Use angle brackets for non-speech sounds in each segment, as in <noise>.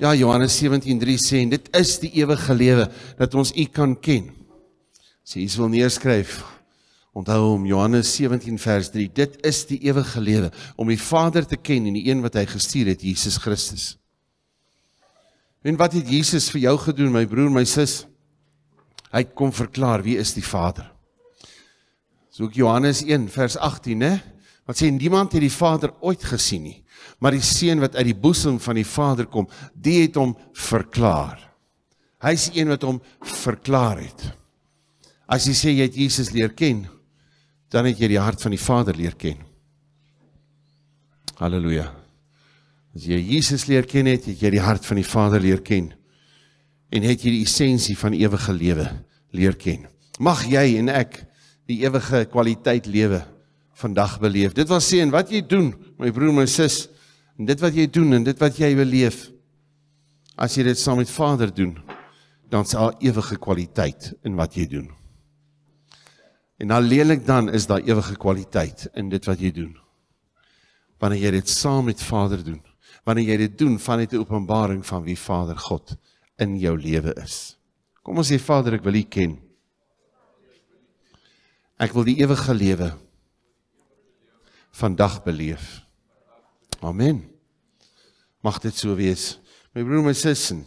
Ja, Johannes 17:3 sê en dit is die ewige lewe dat ons U kan ken. As jy wil neerskryf, onthou om Johannes 17 vers 3, dit is die ewige lewe om die Vader te ken en die een wat hy gestuur het, Jesus Christus. En wat het Jesus vir jou gedoen, my broer, my sis? Hy het kom verklaar wie is die Vader. Soek Johannes 1 vers 18, né? Wat sê niemand het die Vader ooit gesien nie. Maar die seun wat uit die boesem van die Vader kom, die het hom verklaar. Hy's die een wat hom verklaar het. As jy sê jy het Jesus leer ken, dan het jy die hart van die Vader leer ken. Halleluja. As jy Jesus leer ken het, het jy die hart van die Vader leer ken en het jy die essensie van ewige lewe leer ken. Mag jy en ek die ewige kwaliteit lewe vandag beleef. Dit wil sê en wat jy doen, my broer, my sis, en dit wat jy doen en dit wat jy beleef, as jy dit saam met Vader doen, dan is daar ewige kwaliteit in wat jy doen. En alleenlik dan is daar ewige kwaliteit in dit wat jy doen. Wanneer jy dit saam met Vader doen, wanneer jy dit doen vanuit 'n openbaring van wie Vader God in jou lewe is. Kom ons sê Vader, ek wil U ken. Ek wil die ewige lewe vandag beleef. Amen. Mag dit so wees. My broer en my sussen.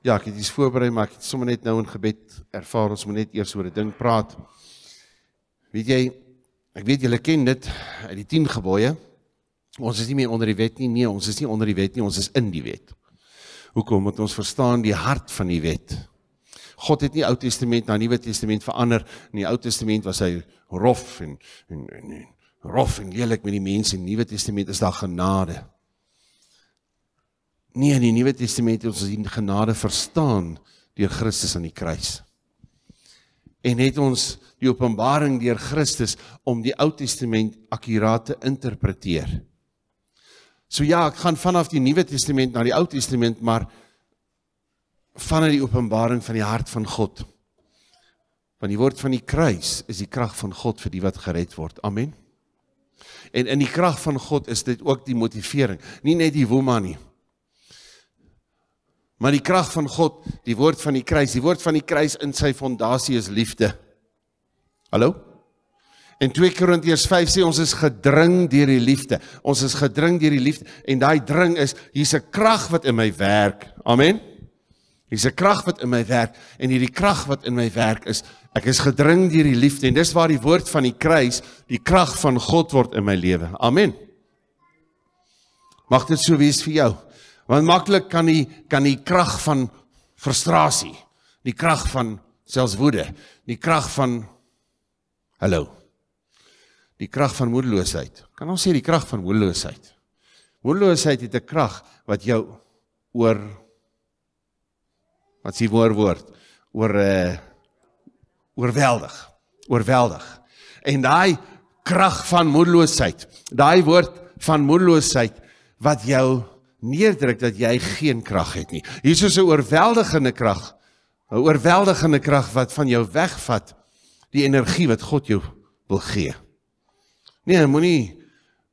Ja, ek het iets voorberei, maar ek het sommer net nou in gebed ervaar ons moet net eers oor 'n ding praat. Weet jy, ek weet julle ken dit uit die 10 gebooie. Ons is nie meer onder die wet nie. Nee, ons is nie onder die wet nie, ons is in die wet. Hoekom? Want ons verstaan die hart van die wet. God het nie Ou Testament na Nuwe Testament verander nie. In die Ou Testament was hy rof en en en, en rof en lelik met die mense in die Nuwe Testament is daar genade. Nee, in die Nuwe Testament ons sien genade verstaan deur Christus aan die kruis. En het ons die openbaring deur Christus om die Ou Testament akuraat te interpreteer. So ja, ek gaan vanaf die Nuwe Testament na die Ou Testament, maar vanuit die openbaring van die hart van God. Want die woord van die kruis is die krag van God vir die wat gered word. Amen. En in die krag van God is dit ook die motivering, nie net die woema nie. Maar die krag van God, die woord van die kruis, die woord van die kruis in sy fondasie is liefde. Hallo? In 2 Korintiërs 5 sê ons is gedring deur die liefde. Ons is gedring deur die liefde en daai dring is hier's 'n krag wat in my werk. Amen. Hier's 'n krag wat in my werk en hierdie krag wat in my werk is Ek is gedring deur die liefde en dis waar die woord van die kruis die krag van God word in my lewe. Amen. Mag dit so wees vir jou. Want maklik kan die kan die krag van frustrasie, die krag van selfs woede, die krag van hallo. Die krag van moedeloosheid. Kan ons sê die krag van moedeloosheid? Moedeloosheid het 'n krag wat jou oor wat s'n woord word oor 'n uh, eh, oorweldig, oorweldig. En daai krag van moedeloosheid, daai woord van moedeloosheid wat jou neerdruk dat jy geen krag het nie. Jesus se oorweldigende krag, 'n oorweldigende krag wat van jou wegvat die energie wat God jou wil gee. Nee, moenie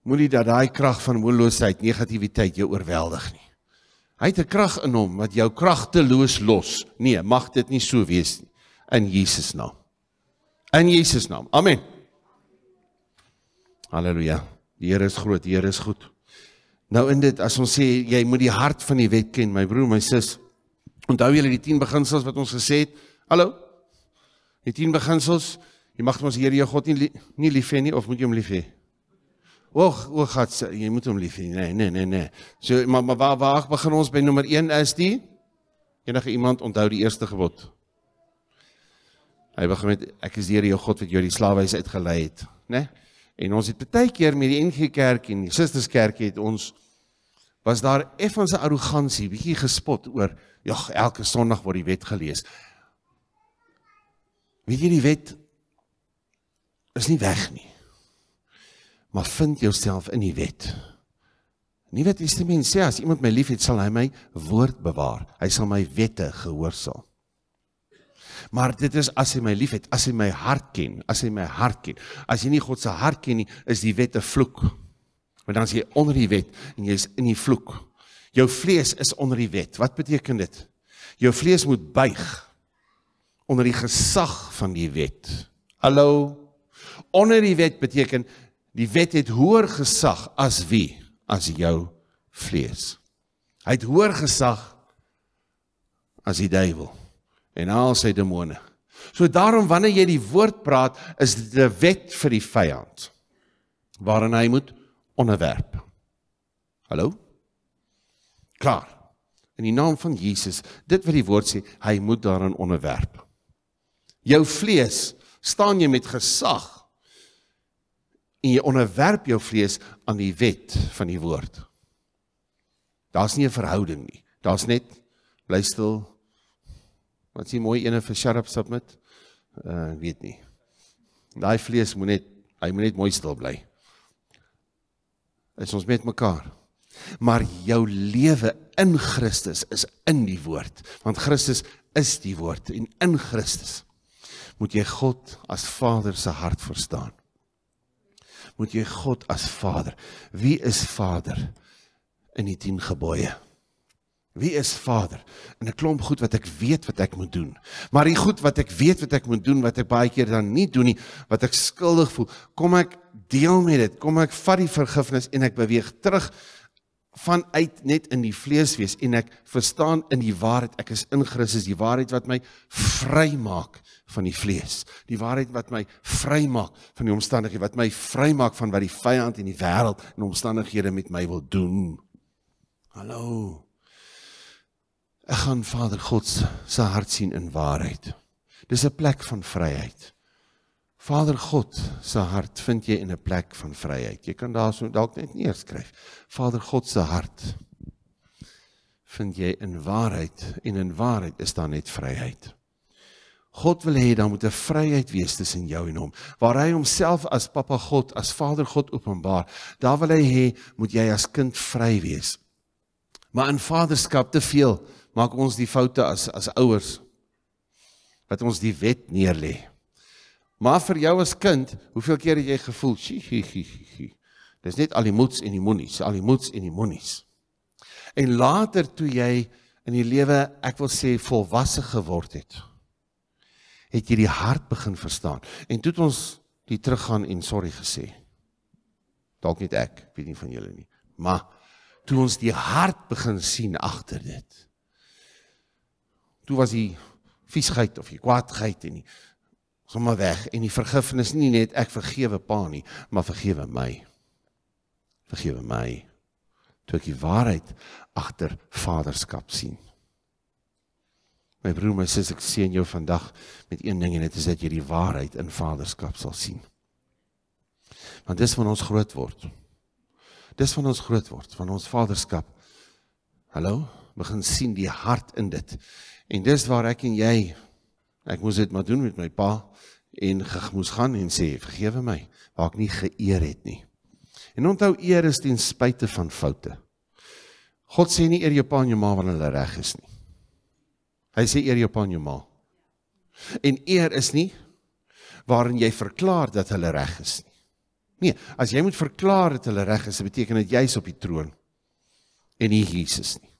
moenie dat daai krag van moedeloosheid, negativiteit jou oorweldig nie. Hy het 'n krag in hom wat jou kragteloos los. Nee, mag dit nie so wees nie in Jesus naam. In Jesus naam. Amen. Halleluja. Die Here is groot, die Here is goed. Nou in dit as ons sê jy moet die hart van die wet ken, my broer, my sis. Onthou julle die 10 beginsels wat ons gesê het? Hallo. Die 10 beginsels. Jy mag ons Here jou God nie nie lief hê nie of moet jy hom lief hê? Och, o God, jy moet hom lief hê. Nee, nee, nee, nee. So maar maar waar waar begin ons by nommer 1 is die enige iemand onthou die eerste gebod. Hy begin met ek is Here jou God wat jou die slawehuis uitgelei het, né? Nee? En ons het baie keer met die NG Kerk en die Sisters Kerk het ons was daar effens 'n arrogansie, bietjie gespot oor, ja, elke Sondag word die wet gelees. Weet jy die wet is nie weg nie. Maar vind jouself in die wet. Nie wat die mens sê as iemand my liefhet, sal hy my woord bewaar. Hy sal my wette gehoorsaam. So. Maar dit is as hy my liefhet, as hy my hart ken, as hy my hart ken. As jy nie God se hart ken nie, is die wet 'n vloek. Want dan is jy onder die wet en jy is in die vloek. Jou vlees is onder die wet. Wat beteken dit? Jou vlees moet buig onder die gesag van die wet. Hallo. Onder die wet beteken die wet het hoër gesag as wie? As jou vlees. Hy het hoër gesag as die duiwel en al sy demone. So daarom wanneer jy die woord praat, is dit 'n wet vir die vyand waaraan hy moet onderwerp. Hallo? Klaar. In die naam van Jesus, dit wat die woord sê, hy moet daaraan onderwerp. Jou vlees staan jy met gesag en jy onderwerp jou vlees aan die wet van die woord. Daar's nie 'n verhouding nie. Daar's net bly stil Wat sien mooi ene vir Sharp Submit? Uh ek weet nie. Daai vlees moet net hy moet net mooi stil bly. Is ons met mekaar. Maar jou lewe in Christus is in die woord, want Christus is die woord en in Christus moet jy God as Vader se hart verstaan. Moet jy God as Vader. Wie is Vader in die 10 gebooie? Wie is Vader? En 'n klomp goed wat ek weet wat ek moet doen. Maar die goed wat ek weet wat ek moet doen wat ek baie keer dan nie doen nie, wat ek skuldig voel, kom ek deel met dit. Kom ek vat die vergifnis en ek beweeg terug vanuit net in die vlees wees en ek verstaan in die waarheid ek is in Christus die waarheid wat my vrymaak van die vlees die waarheid wat my vrymaak van die omstandighede wat my vrymaak van wat die vyand en die wêreld en omstandighede met my wil doen hallo ek gaan Vader God se hart sien in waarheid. Dis 'n plek van vryheid. Vader God se hart vind jy in 'n plek van vryheid. Jy kan daarso dalk net neerskryf. Vader God se hart vind jy in waarheid en in waarheid is daar net vryheid. God wil hê dan moet 'n vryheid wees tussen jou en hom. Waar hy homself as Papa God, as Vader God openbaar, daar wil hy hê moet jy as kind vry wees. Maar in vaderskap te veel maak ons die foute as as ouers wat ons die wet neerlê. Maar vir jou as kind, hoeveel keer het jy gevoel? Dis net al die moets en die moenies, al die moets en die moenies. En later toe jy in die lewe, ek wil sê volwasse geword het, het jy die hart begin verstaan. En toe het ons die teruggaan en sorry gesê. Dalk net ek, weet nie van julle nie. Maar toe ons die hart begin sien agter dit, toe was hy viesgeit of hy kwaadgeit en nie sommer weg en die vergifnis nie net ek vergewe pa nie, maar vergewe my. Vergewe my. Toe ek die waarheid agter vaderskap sien. My broer, my sussie, ek seën jou vandag met een ding en dit is dat jy die waarheid in vaderskap sal sien. Want dis wanneer ons groot word. Dis wanneer ons groot word, wanneer ons vaderskap Hallo, begin sien die hart in dit En dis waar ek en jy ek moes dit maar doen met my pa en gemoes gaan en sê vergewe my waar ek nie geëer het nie. En onthou eer is ten spyte van foute. God sê nie eer jou pa en jou ma wanneer hulle reg is nie. Hy sê eer jou pa en jou ma. En eer is nie waarin jy verklaar dat hulle reg is nie. Nee, as jy moet verklaar dat hulle reg is, beteken dit jy's op die troon en nie Jesus nie.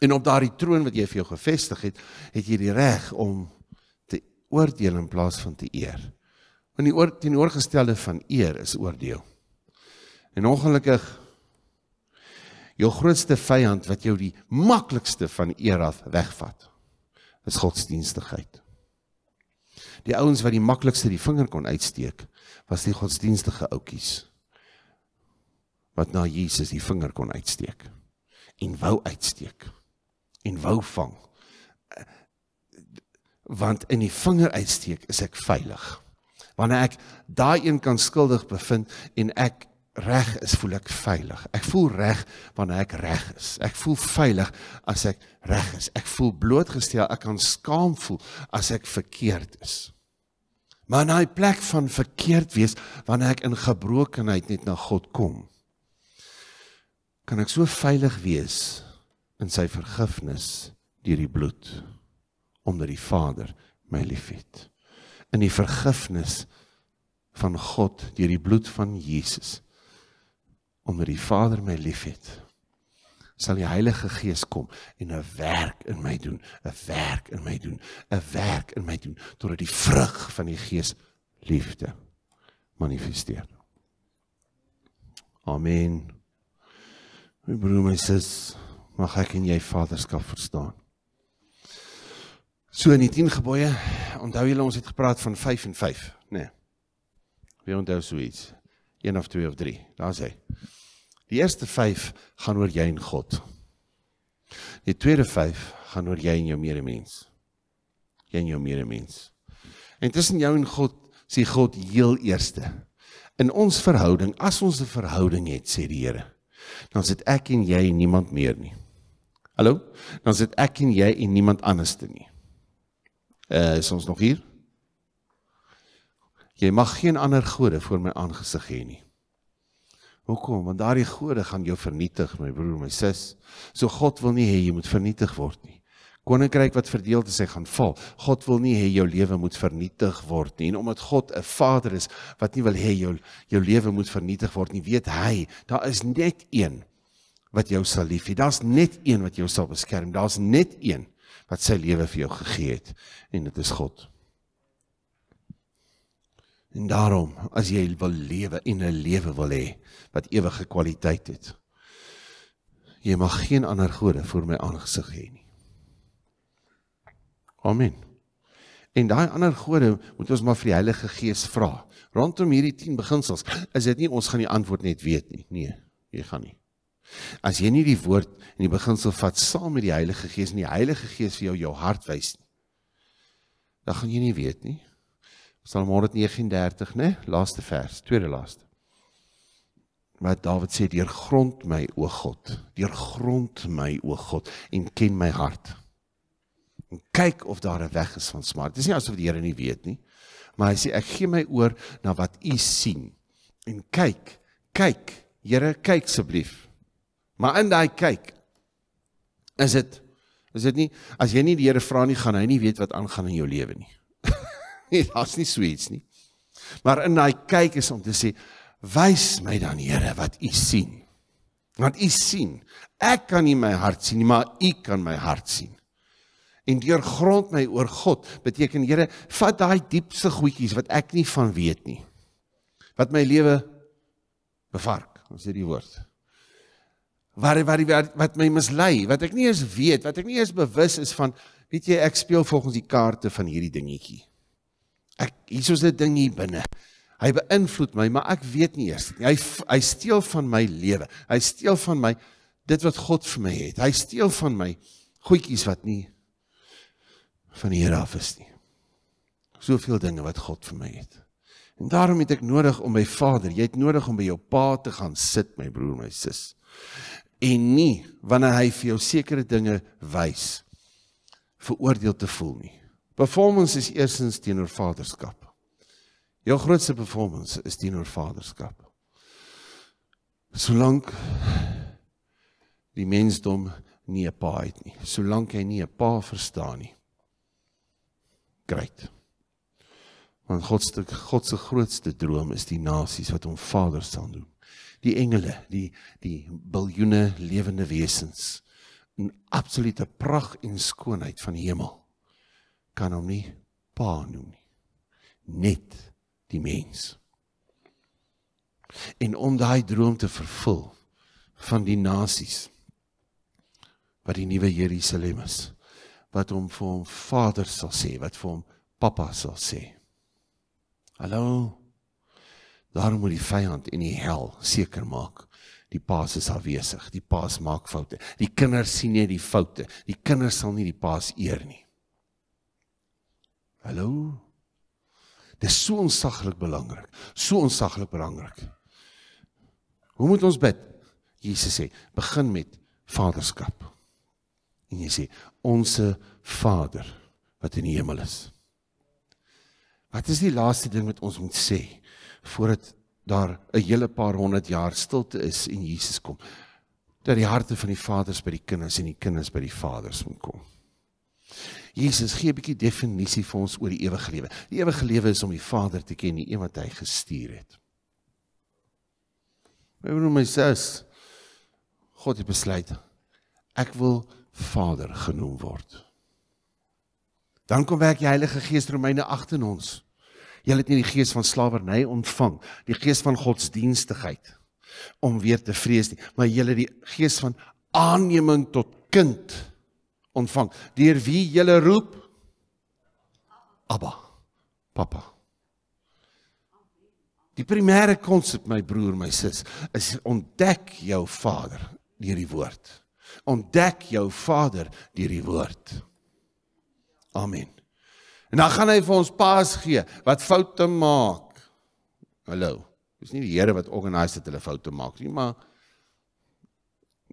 En op daardie troon wat jy vir jou gevestig het, het jy die reg om te oordeel in plaas van te eer. Want die oor teenoorgestelde van eer is oordeel. En ongelukkig jou grootste vyand wat jou die maklikste van eer af wegvat, is godsdienstigheid. Die ouens wat die maklikste die vinger kon uitsteek, was die godsdienstige ouppies wat na Jesus die vinger kon uitsteek en wou uitsteek en wou vang. Want in die vinger uitsteek is ek veilig. Wanneer ek daai een kan skuldig bevind en ek reg is, voel ek veilig. Ek voel reg wanneer ek reg is. Ek voel veilig as ek reg is. Ek voel blootgestel, ek kan skaam voel as ek verkeerd is. Maar in daai plek van verkeerd wees wanneer ek in gebrokenheid net na God kom, kan ek so veilig wees in sy vergifnis deur die bloed omdat die Vader my liefhet. In die vergifnis van God deur die bloed van Jesus omdat die Vader my liefhet sal die Heilige Gees kom en 'n werk in my doen, 'n werk in my doen, 'n werk in my doen totdat die vrug van die Gees liefde manifesteer. Amen. My broer, my sister, mag ek en jy vaderskap verstaan. So in die 10 gebooie, onthou julle ons het gepraat van 5 en 5, nê. Nee. Wie onthou suits? So een of twee of drie. Daar's hy. Die eerste 5 gaan oor jy en God. Die tweede 5 gaan oor jy en jou medemens. Jy en jou medemens. En tussen jou en God sê God heel eerste. In ons verhouding, as ons 'n verhouding het, sê die Here, dan sit ek en jy en niemand meer nie. Hallo? Dan sit ek en jy en niemand anders te nie. Eh uh, is ons nog hier? Jy mag geen ander gode voor my aangesig hê nie. Hoekom? Want daardie gode gaan jou vernietig, my broer, my sis. So God wil nie hê jy moet vernietig word nie. Koninkryk wat verdeel te sê gaan val. God wil nie hê jou lewe moet vernietig word nie. En omdat God 'n Vader is wat nie wil hê jou jou lewe moet vernietig word nie, weet hy, daar is net een wat jou sal lief hê. Daar's net een wat jou sal beskerm. Daar's net een wat sy lewe vir jou gegee het en dit is God. En daarom, as jy wil lewe en 'n lewe wil hê wat ewige kwaliteit het, jy mag geen ander gode voor my aangesig hê nie. Amen. En daai ander gode moet ons maar vir die Heilige Gees vra. Rondom hierdie 10 beginsels, is dit nie ons gaan die antwoord net weet nie. Nee, jy gaan nie. As jy nie die woord in die beginsel vat saam met die Heilige Gees en die Heilige Gees vir jou jou hart wys nie, dan gaan jy nie weet nie. Psalm 139, né? Nee? Laaste vers, tweede laaste. Maar Dawid sê: "Deurgrond my, o God, deurgrond my, o God, en ken my hart." En kyk of daar 'n weg is van smart. Dit is nie asof die Here nie weet nie, maar hy sê: "Ek gee my oor na wat U sien." En kyk, kyk, Here, kyk asseblief. So Maar in daai kyk is dit is dit nie as jy nie die Here vra nie, gaan hy nie weet wat aangaan in jou lewe nie. <laughs> Nee, daar's nie sweets nie. Maar in daai kyk is om te sê, "Wys my dan Here wat U sien." Want U sien. Ek kan nie my hart sien nie, maar U kan my hart sien. En deur grond my oor God, beteken Here, vat daai diepste goedjies wat ek nie van weet nie. Wat my lewe bevark, as dit die woord is wat wat wat my mislei, wat ek nie eens weet, wat ek nie eens bewus is van, weet jy, ek speel volgens die kaarte van hierdie dingetjie. Ek hiersoos 'n ding hier binne. Hy beïnvloed my, maar ek weet nie eers nie. Hy hy steel van my lewe. Hy steel van my dit wat God vir my het. Hy steel van my goedjies wat nie van die Here af is nie. Soveel dinge wat God vir my het. En daarom het ek nodig om my Vader, jy het nodig om by jou Pa te gaan sit, my broer, my sussie en nie wanneer hy vir jou sekere dinge wys veroordeel te voel nie. Performance is eersins teenoor vaderskap. Jou grootste performance is teenoor vaderskap. Solank die mensdom nie 'n pa het nie, solank hy nie 'n pa verstaan nie. Greet. Want God se God se grootste droom is die nasies wat hom vader sal noem die engele, die die biljoene lewende wesens in absolute pragt en skoonheid van die hemel kan hom nie pa noem nie. Net die mens. En om daai droom te vervul van die nasies wat die nuwe Jerusalem is wat hom vir hom vader sal sê wat vir hom pappa sal sê hallo Daarom moet die vyand en die hel seker maak die paas is afwesig. Die paas maak foute. Die kinders sien nie die foute. Die kinders sal nie die paas eer nie. Hallo. Dit is so onsaglik belangrik. So onsaglik belangrik. Hoe moet ons bid? Jesus sê, begin met vaderskap. En jy sê, onsse Vader wat in die hemel is. Wat is die laaste ding wat ons moet sê? voordat daar 'n hele paar honderd jaar stilte is en Jesus kom dat die harte van die vaders by die kinders en die kinders by die vaders moet kom. Jesus gee 'n bietjie definisie vir ons oor die ewige lewe. Die ewige lewe is om die Vader te ken, die een wat hy gestuur het. My broer en my sus, God het besluit ek wil Vader genoem word. Dan kom werk die Heilige Gees Romeine 8 in ons. Julle het nie die gees van slawerny ontvang, die gees van godsdienstigheid om weer te vrees nie, maar julle die gees van aanneming tot kind ontvang. Deur wie julle roep? Abba. Papa. Die primêre konsep my broer, my sis, is ontdek jou Vader deur die woord. Ontdek jou Vader deur die woord. Amen. En dan gaan hy vir ons paas gee wat foute maak. Hallo. Dis nie die Here wat organiseer dat hulle foute maak nie, maar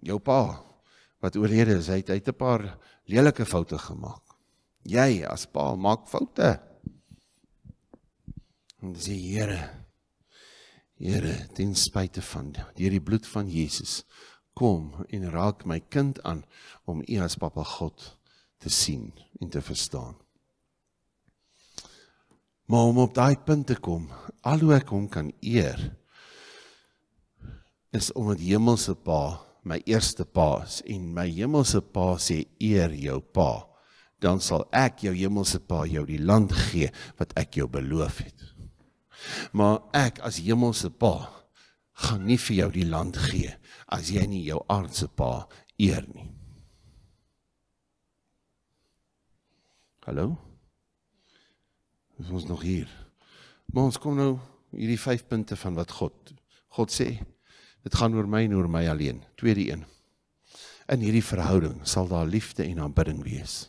jou pa wat oorlede is, hy het, hy het 'n paar lelike foute gemaak. Jy as pa maak foute. En dis die Here. Here, ten spyte van deur die bloed van Jesus kom en raak my kind aan om U as Papa God te sien en te verstaan. Maar om op daai punt te kom, alhoewel ek hom kan eer, is om die hemelse Pa, my eerste Pa, en my hemelse Pa sê eer jou Pa, dan sal ek jou hemelse Pa jou die land gee wat ek jou beloof het. Maar ek as hemelse Pa gaan nie vir jou die land gee as jy nie jou aardse Pa eer nie. Hallo is ons nog hier. Maar ons kom nou hierdie vyf punte van wat God God sê, dit gaan oor my en oor my alleen. Tweede een. In hierdie verhouding sal daar liefde en aanbidding wees.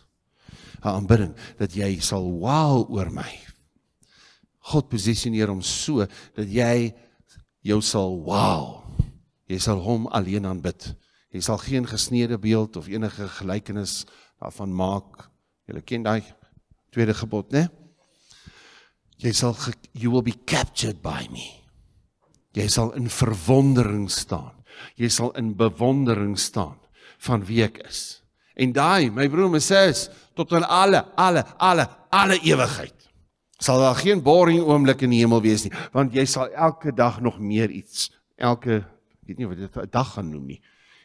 'n Aanbidding dat jy sal waal oor my. God posisioneer hom so dat jy jou sal waal. Jy sal hom alleen aanbid. Jy sal geen gesneede beeld of enige gelykenis daarvan maak. Jy ken daai tweede gebod, né? Nee? Jy sal you will be captured by me. Jy sal in verwondering staan. Jy sal in bewondering staan van wie ek is. En daai, my broer, my sis, tot aan alle, alle, alle, alle ewigheid sal daar geen boring oomblik in die hemel wees nie, want jy sal elke dag nog meer iets, elke ek weet nie wat dit 'n dag gaan noem nie.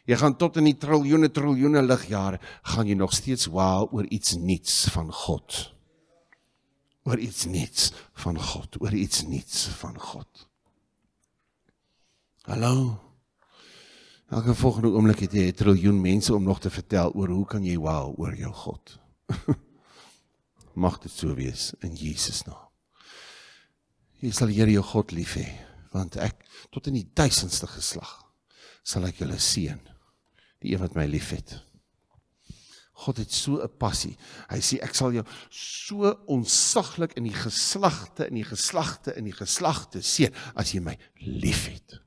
Jy gaan tot in die triljoene triljoene ligjare gaan jy nog steeds wow oor iets nuuts van God oor iets niets van God, oor iets niets van God. Hallo. Elke volgende oomblik het jy 'n triljoen mense om nog te vertel oor hoe kan jy wow oor jou God. <laughs> Mag dit so wees in Jesus naam. Jy sal die Here jou God lief hê, want ek tot in die duisendste geslag sal ek julle seën. Die een wat my liefhet. God het so 'n passie. Hy sê ek sal jou so onsaglik in die geslagte in die geslagte in die geslagte seën as jy my liefhet.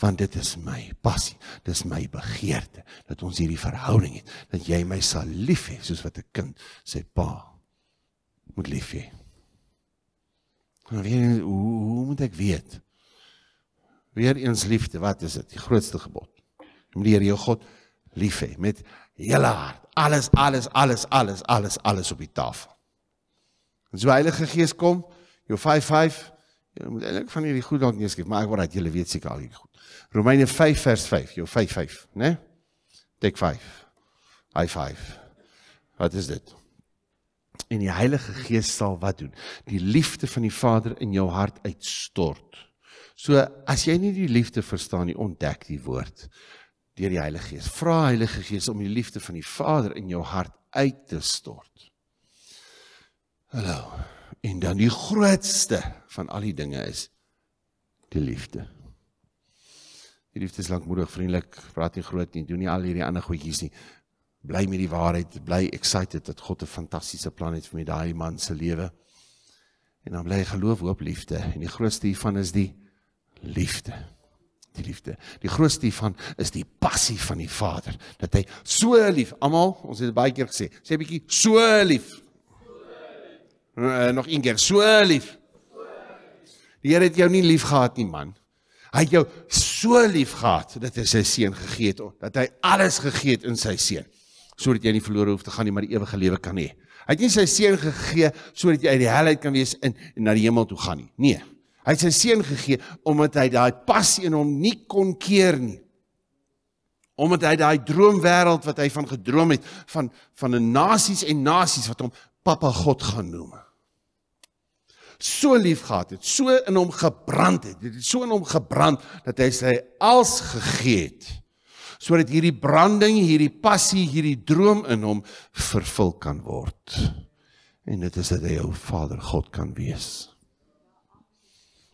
Want dit is my passie, dis my begeerte dat ons hierdie verhouding het, dat jy my sal lief hê soos wat 'n kind sy pa moet lief hê. Nou hoe hoe moet ek weet? Weereens liefde, wat is dit? Die grootste gebod. Jy moet die Here jou God lief hê met hele hart alles alles alles alles alles alles op die tafel. En so Heilige Gees kom, jou 55, jy moet eintlik van hierdie goed dalk nie skryf, maar ek wou dat julle weet seker al hierdie goed. Romeine 5 vers 5, jou 55, né? Take 5. High 5. Wat is dit? En die Heilige Gees sal wat doen? Die liefde van die Vader in jou hart uitstort. So as jy nie die liefde verstaan nie, ontdek die woord deur die Heilige Gees. Vra Heilige Gees om die liefde van die Vader in jou hart uit te stort. Hallo. En dan die grootste van al die dinge is die liefde. Die liefde is lankmoedig, vriendelik, praat nie groot nie, doen nie al hierdie ander goedjies nie. Bly met die waarheid, bly excited dat God 'n fantastiese plan het vir my daai man se lewe. En dan bly geloof, hoop, liefde. En die grootste hiervan is die liefde die liefde. Die grootste van is die passie van die Vader dat hy so lief almal, ons het baie keer gesê, sê 'n bietjie so lief. Eh, nog een keer, so lief. Die Here het jou nie lief gehad nie, man. Hy het jou so lief gehad dat hy sy seun gegee het, dat hy alles gegee het in sy seun sodat jy nie verlore hoef te gaan nie, maar die ewige lewe kan hê. Hy het nie sy seun gegee sodat jy uit die hel uit kan wees en, en na die hemel toe gaan nie. Nee. Hy het sy seun gegee omdat hy daai passie in hom nie kon keer nie. Omdat hy daai droomwêreld wat hy van gedroom het van van 'n nasies en nasies wat hom pappa God gaan noem so lief gehad het, so in hom gebrand het. Dit het so in hom gebrand dat hy sy als gegee het sodat hierdie branding, hierdie passie, hierdie droom in hom vervul kan word. En dit is dat hy jou Vader God kan wees.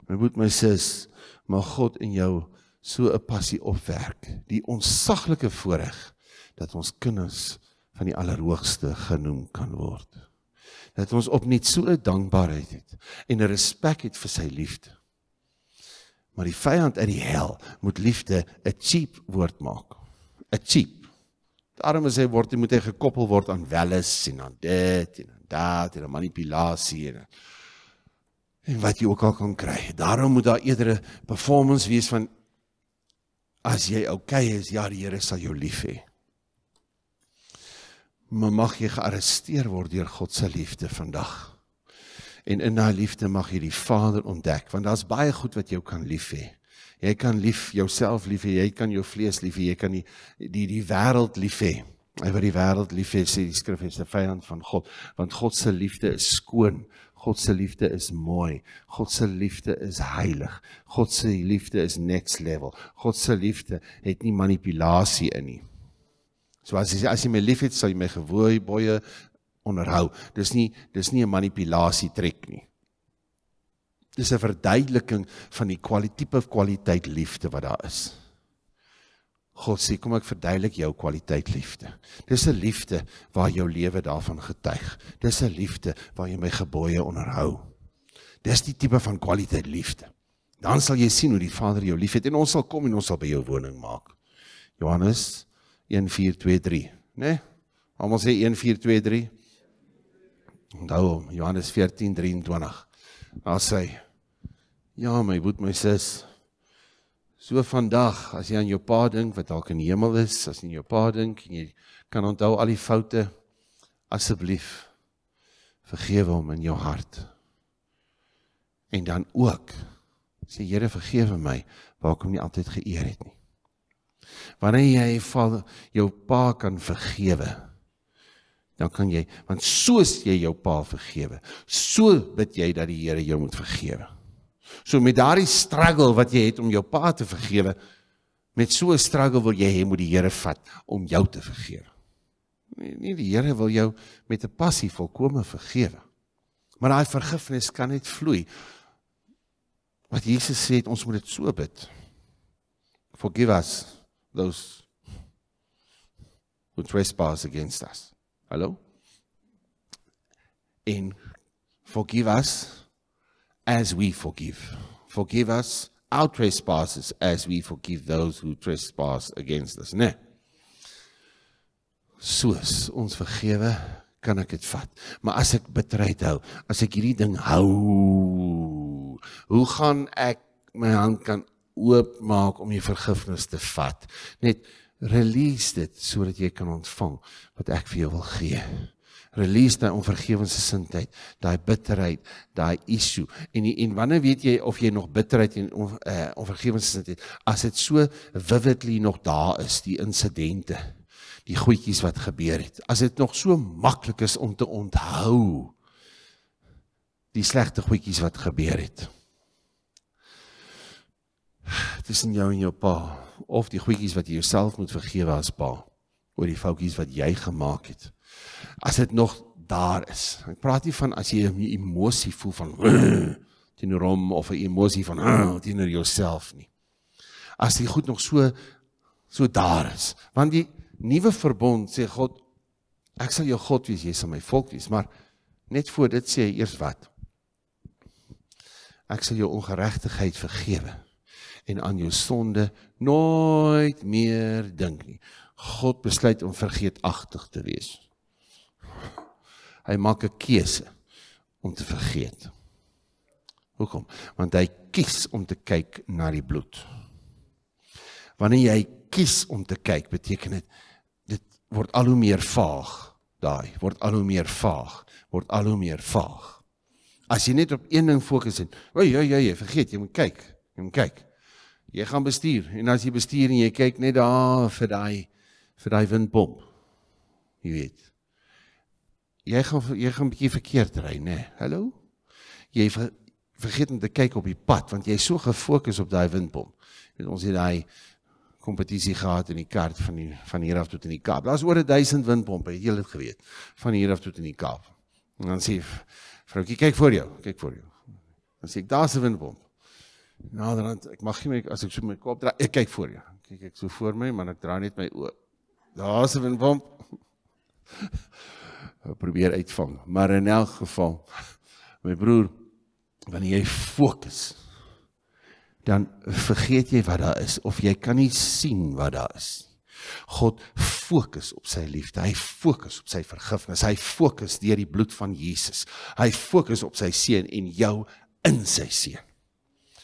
My moet my sis, mag God in jou so 'n passie opwerk, die onsaglike voorreg dat ons kinders van die Allerhoogste genoem kan word. Dat ons opnuut so 'n dankbaarheid het en 'n respek het vir sy liefde. Maar die vyand uit die hel moet liefde 'n cheap woord maak. 'n Cheap. Daarom is hy word hy moet hy gekoppel word aan welles en aan dit en aan dat en aan manipulasie en aan en wat jy ook al kan kry. Daarom moet daar eerder 'n performance wees van as jy okay is, ja die Here sal jou lief hê. Maar mag jy gearresteer word deur God se liefde vandag. En in daai liefde mag jy die Vader ontdek, want daar's baie goed wat jou kan lief hê. Jy kan lief jouself lief hê, jy kan jou vlees lief hê, jy kan die die die wêreld lief hê. Hy wat die wêreld lief hê, sê die skrif, hy's 'n vyand van God, want God se liefde is skoon God se liefde is mooi. God se liefde is heilig. God se liefde is next level. God se liefde het nie manipulasie in nie. So as jy as jy my liefhet, sal jy my gewooi boeie onderhou. Dis nie dis nie 'n manipulasie trek nie. Dis 'n verduideliking van die kwaliteit of kwaliteit liefde wat daar is. God sê kom ek verduidelik jou kwaliteit liefde. Dis 'n liefde waar jou lewe daarvan getuig. Dis 'n liefde waar jy my gebooie onderhou. Dis die tipe van kwaliteit liefde. Dan sal jy sien hoe die Vader jou liefhet en ons sal kom en ons sal by jou woning maak. Johannes 1:4:2:3, né? Nee? Almal sê 1:4:2:3. Onthou Johannes 14:23. Daar sê: "Ja, my boet my sis, So vandag, as jy aan jou pa dink wat dalk in die hemel is, as jy aan jou pa dink en jy kan onthou al die foute, asseblief vergewe hom in jou hart. En dan ook sê Here vergewe my waar ek hom nie altyd geëer het nie. Wanneer jy val, jou pa kan vergewe, dan kan jy want soos jy jou pa vergewe, so bid jy dat die Here jou moet vergewe. So met daardie struggle wat jy het om jou pa te vergewe, met so 'n struggle wil jy hê moet die Here vat om jou te vergewe. Nee, nie die Here wil jou met 'n passie volkome vergewe. Maar daai vergifnis kan net vloei. Wat Jesus sê, ons moet dit so bid. Forgive us those who trespass against us. Hallo. En forgive us as we forgive. Forgive us our trespasses as we forgive those who trespass against us, né? Soos ons vergewe, kan ek dit vat. Maar as ek betryd hou, as ek hierdie ding hou, hoe gaan ek my hand kan oopmaak om die vergifnis te vat? Net release dit sodat jy kan ontvang wat ek vir jou wil gee release daai onvergewensgesindheid, daai bitterheid, daai issue. En en wanneer weet jy of jy nog bitterheid en on, uh, eh, onvergewensgesindheid het as dit so vividly nog daar is, die insidente, die goedjies wat gebeur het. As dit nog so maklik is om te onthou die slegte goedjies wat gebeur het. Tussen jou en jou pa of die goedjies wat jy jouself moet vergewe as pa oor die foutjies wat jy gemaak het as dit nog daar is. Ek praat nie van as jy 'n emosie voel van <clears throat> teenoor hom of 'n emosie van <clears throat> teenoor jouself nie. As die goed nog so so daar is, want die nuwe verbond sê God ek sal jou God wees, jy sal my volk wees, maar net voor dit sê hy eers wat? Ek sal jou ongeregtigheid vergewe en aan jou sonde nooit meer dink nie. God besluit om vergeetachtig te wees hy maak 'n keuse om te vergeet. Hoekom? Want hy kies om te kyk na die bloed. Wanneer jy kies om te kyk, beteken dit dit word al hoe meer vaag daai, word al hoe meer vaag, word al hoe meer vaag. As jy net op een ding fokus en, "Oei, oh, jy, jy, jy, vergeet, jy moet kyk, jy moet kyk." Jy gaan bestuur en as jy bestuur en jy kyk net daar vir daai vir daai windpomp. Jy weet, jy gaan jy gaan 'n bietjie verkeerd ry, nê? Nee. Hallo? Jy ver, vergeet om te kyk op die pad want jy is so gefokus op daai windpomp. Net ons het daai kompetisie gehad in die kaart van die van hier af tot in die Kaap. Daar's oor 1000 windpompe, jy het dit geweet, van hier af tot in die Kaap. En dan sê vroukie kyk vir jou, kyk vir jou. Dan sê ek daar's 'n windpomp. Naderhand, ek mag nie as ek so my kop draai, ek kyk vir jou. Kyk ek so voor my, maar ek draai net my oë. Daar's 'n windpomp. Eh, probeer uitvang. Maar in elk geval <laughs> my broer, wanneer jy fokus dan vergeet jy wat daar is of jy kan nie sien wat daar is. God fokus op sy liefde. Hy fokus op sy vergifnis. Hy fokus deur die bloed van Jesus. Hy fokus op sy seun en jou in sy seun.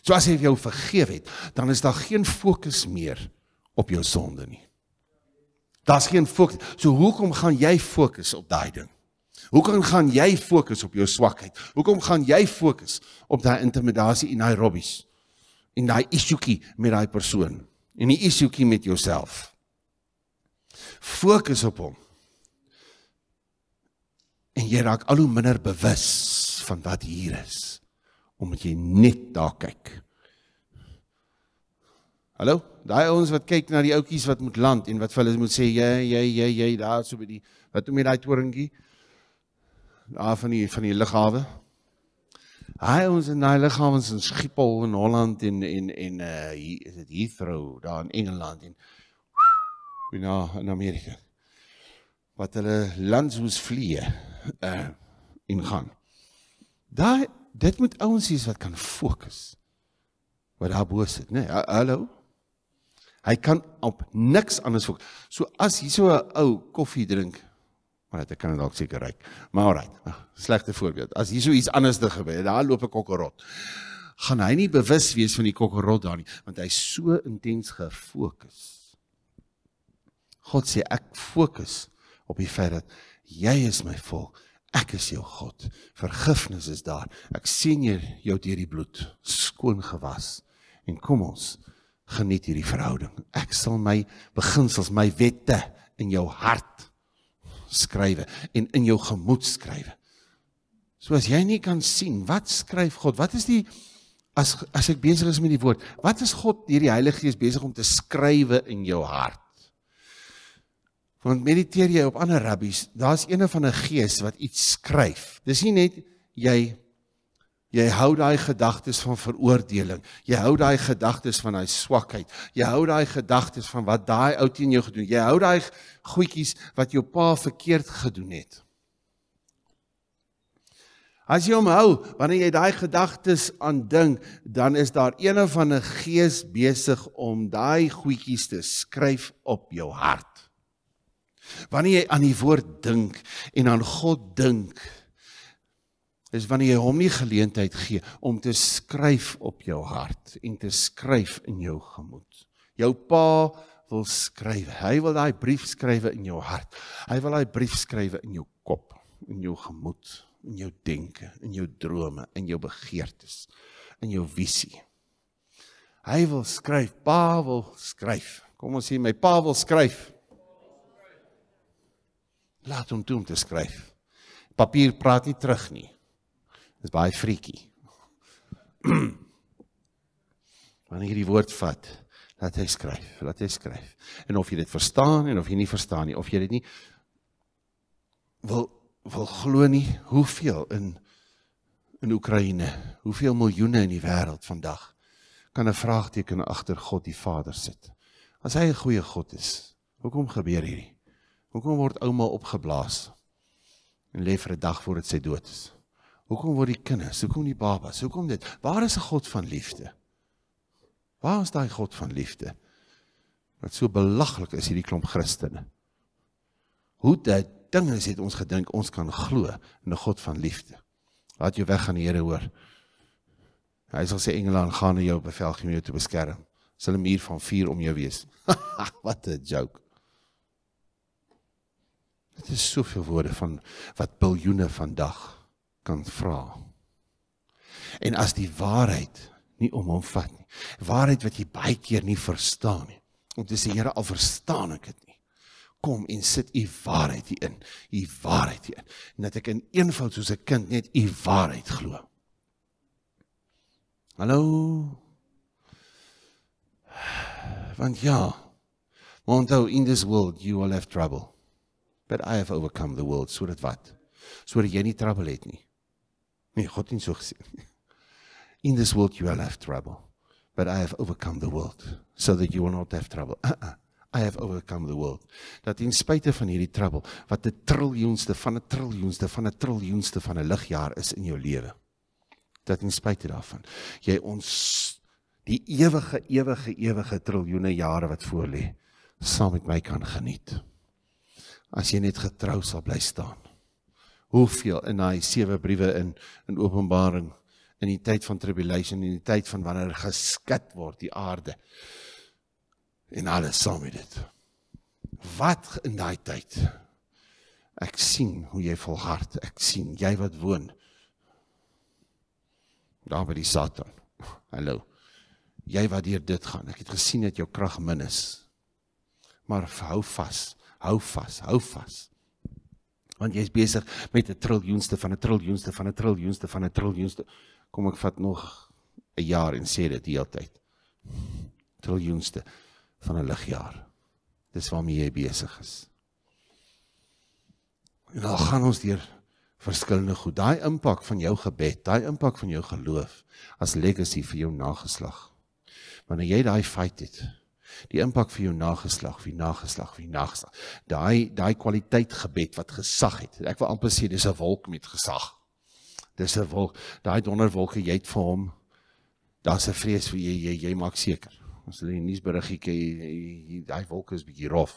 So as hy jou vergewe het, dan is daar geen fokus meer op jou sonde nie. Daar's geen fokus. So hoekom gaan jy fokus op daai ding? Hoekom gaan jy fokus op jou swakheid? Hoekom gaan jy fokus op daai intimidasie en daai robbies en daai isuetjie met daai persoon en die isuetjie met jouself? Fokus op hom. En jy raak al hoe minder bewus van wat hier is omdat jy net daar kyk. Hallo, daai ouens wat kyk na die ouetjies wat moet land en wat vir hulle moet sê, jy jy jy jy daar so by die wat toe met daai toringie daar van die van die lughawe. Hy ons in daai lughawens in Schiphol in Holland en en en uh hier is dit Heathrow daar in Engeland en wie nou in Amerika. Wat hulle lands moet vlieë uh eh, in gaan. Daai dit moet ouens hê wat kan fokus. Wat daar bo sit, né? Nee, hallo. Hy kan op niks anders fokus. So as hier so 'n ou koffie drink Maar dit kan dalk seker reik. Maar alraai, slegte voorbeeld. As hier so iets anders te gebeur, daar loop 'n kokkerot. Gaan hy nie bewus wees van die kokkerot daar nie, want hy's so intens gefokus. God sê ek fokus op die feit dat jy is my volk. Ek is jou God. Vergifnis is daar. Ek sien jou, jou deur die bloed skoon gewas. En kom ons geniet hierdie verhouding. Ek sal my beginsels, my wette in jou hart skrywe en in jou gemoed skrywe. So as jy nie kan sien wat skryf God, wat is die as as ek besig is met die woord, wat is God deur die Heilige Gees besig om te skrywe in jou hart? Want mediteer jy op ander rabbies, daar's eene van 'n gees wat iets skryf. Dis nie net jy Jy hou daai gedagtes van veroordeling. Jy hou daai gedagtes van hy swakheid. Jy hou daai gedagtes van wat daai ou teen jou gedoen het. Jy hou daai goedjies wat jou pa verkeerd gedoen het. As jy omhou wanneer jy daai gedagtes aandink, dan is daar een van 'n gees besig om daai goedjies te skryf op jou hart. Wanneer jy aan die woord dink en aan God dink, is wanneer jy hom nie geleentheid gee om te skryf op jou hart en te skryf in jou gemoed. Jou pa wil skryf. Hy wil daai brief skrywe in jou hart. Hy wil daai brief skrywe in jou kop, in jou gemoed, in jou denke, in jou drome, in jou begeertes, in jou visie. Hy wil skryf. Pa wil skryf. Kom ons sê my pa wil skryf. Laat hom toe om te skryf. Papier praat nie terug nie. Dis baie frietjie. <clears throat> Wanneer jy die woord vat, laat hy skryf, laat hy skryf. En of jy dit verstaan en of jy nie verstaan nie, of jy dit nie wil wil glo nie, hoeveel in in Oekraïne, hoeveel miljoene in die wêreld vandag kan 'n vraagteken agter God die Vader sit. As hy 'n goeie God is, hoekom gebeur hierdie? Hoekom word ouma opgeblaas en lê vir 'n dag voor dit sy dood is? Hoekom word die kinders? Hoekom die babas? Hoekom dit? Waar is 'n God van liefde? Waar is daai God van liefde? Wat so belaglik is hierdie klomp Christene. Hoe dit dinge het ons gedink ons kan glo in 'n God van liefde. Laat jou weg aan die Here hoor. Hy sal sê engele gaan jou bevel gee om jou te beskerm. Sal 'n muur van vuur om jou wees. <laughs> Wat 'n joke. Dit is soveel woorde van wat biljoene vandag kan vra. En as die waarheid nie om hom vat nie. Waarheid wat jy baie keer nie verstaan nie. Om te sê Here al verstaan ek dit nie. Kom en sit u waarheid hier in. U waarheid hier in. En dat ek in eenvoud soos 'n kind net u waarheid glo. Hallo. Want ja. Want though in this world you will have trouble. But I have overcome the world. So dit wat? Sodat jy nie trouble het nie. Nee, God het nie so gesê nie. In this world you will have trouble, but I have overcome the world so that you will not have trouble. Uh -uh. I have overcome the world. Dat in spite van hierdie trouble wat 'n triljoenste van 'n triljoenste van 'n triljoenste van 'n ligjaar is in jou lewe. Dat in spite daarvan jy ons die ewige ewige ewige triljoene jare wat voor lê saam met my kan geniet. As jy net getrou sal bly staan hoeveel in daai sewe briewe in in Openbaring in die tyd van tribulation in die tyd van wanneer geskit word die aarde en alles saam met dit. Wat in daai tyd? Ek sien hoe jy volhard. Ek sien jy wat woon daar by die Satan. Hallo. Jy wat deur dit gaan. Ek het gesien dat jou krag min is. Maar hou vas. Hou vas. Hou vas want jy's besig met 'n triljoenste van 'n triljoenste van 'n triljoenste van 'n triljoenste. Kom ek vat nog 'n jaar en sê dit die hele tyd. Triljoenste van 'n ligjaar. Dis waarmee jy besig is. En dan gaan ons deur verskillende goed. Daai impak van jou gebed, daai impak van jou geloof as legacy vir jou nageslag. Wanneer jy daai fight het, die impak vir jou nageslag, vir nageslag, vir nageslag. Daai daai kwaliteit gebed wat gesag het. Ek wil amper sê dis 'n wolk met gesag. Dis 'n wolk, daai donderwolke jy het vir hom. Daar's 'n vrees vir jy jy, jy maak seker. Ons lê die nuusberiggie, daai wolk is bietjie rof.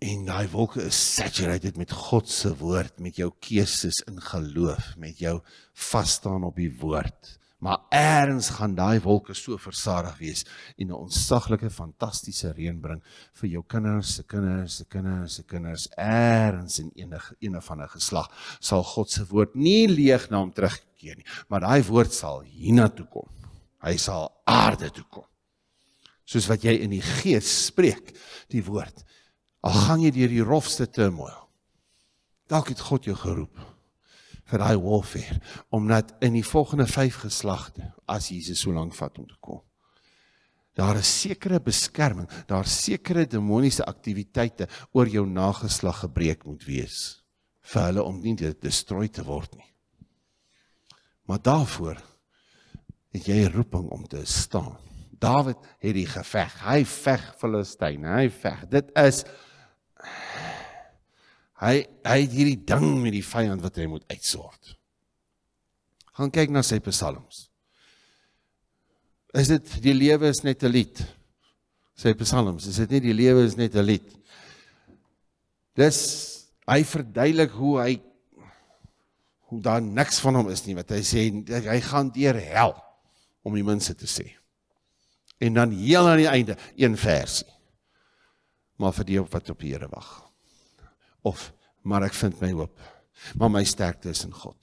En daai wolke is saturated met God se woord, met jou keuses in geloof, met jou vas staan op die woord maar eers gaan daai wolke so versadig wees en 'n onsaglike fantastiese reën bring vir jou kinders, se kinders, se kinders, se kinders eers in enige een van 'n geslag sal God se woord nie leeg na hom terugkeer nie, maar daai woord sal hiernatoe kom. Hy sal aarde toe kom. Soos wat jy in die gees spreek die woord. Al gaan jy deur die rofste turmoil. Dalk het God jou geroep vir daai warfare omdat in die volgende 5 geslagte as Jesus so lank vat om te kom daar is sekere beskerming daar sekere demoniese aktiwiteite oor jou nageslag gebreek moet wees vir hulle om nie gedestrooi te word nie maar daarvoor het jy 'n roeping om te staan Dawid het die geveg hy veg Filistyn hy veg dit is Hy hy het hierdie ding met die vyand wat hy moet uitsort. Gaan kyk na sy psalms. Is dit die lewe is net 'n lied? Sy psalms, is dit nie die lewe is net 'n lied? Dis hy verduidelik hoe hy hoe daar niks van hom is nie wat hy sê hy gaan deur hel om die mense te sê. En dan heel aan die einde een versie. Maar vir die wat op die Here wag of maar ek vind my hoop. Maar my sterkte is in God.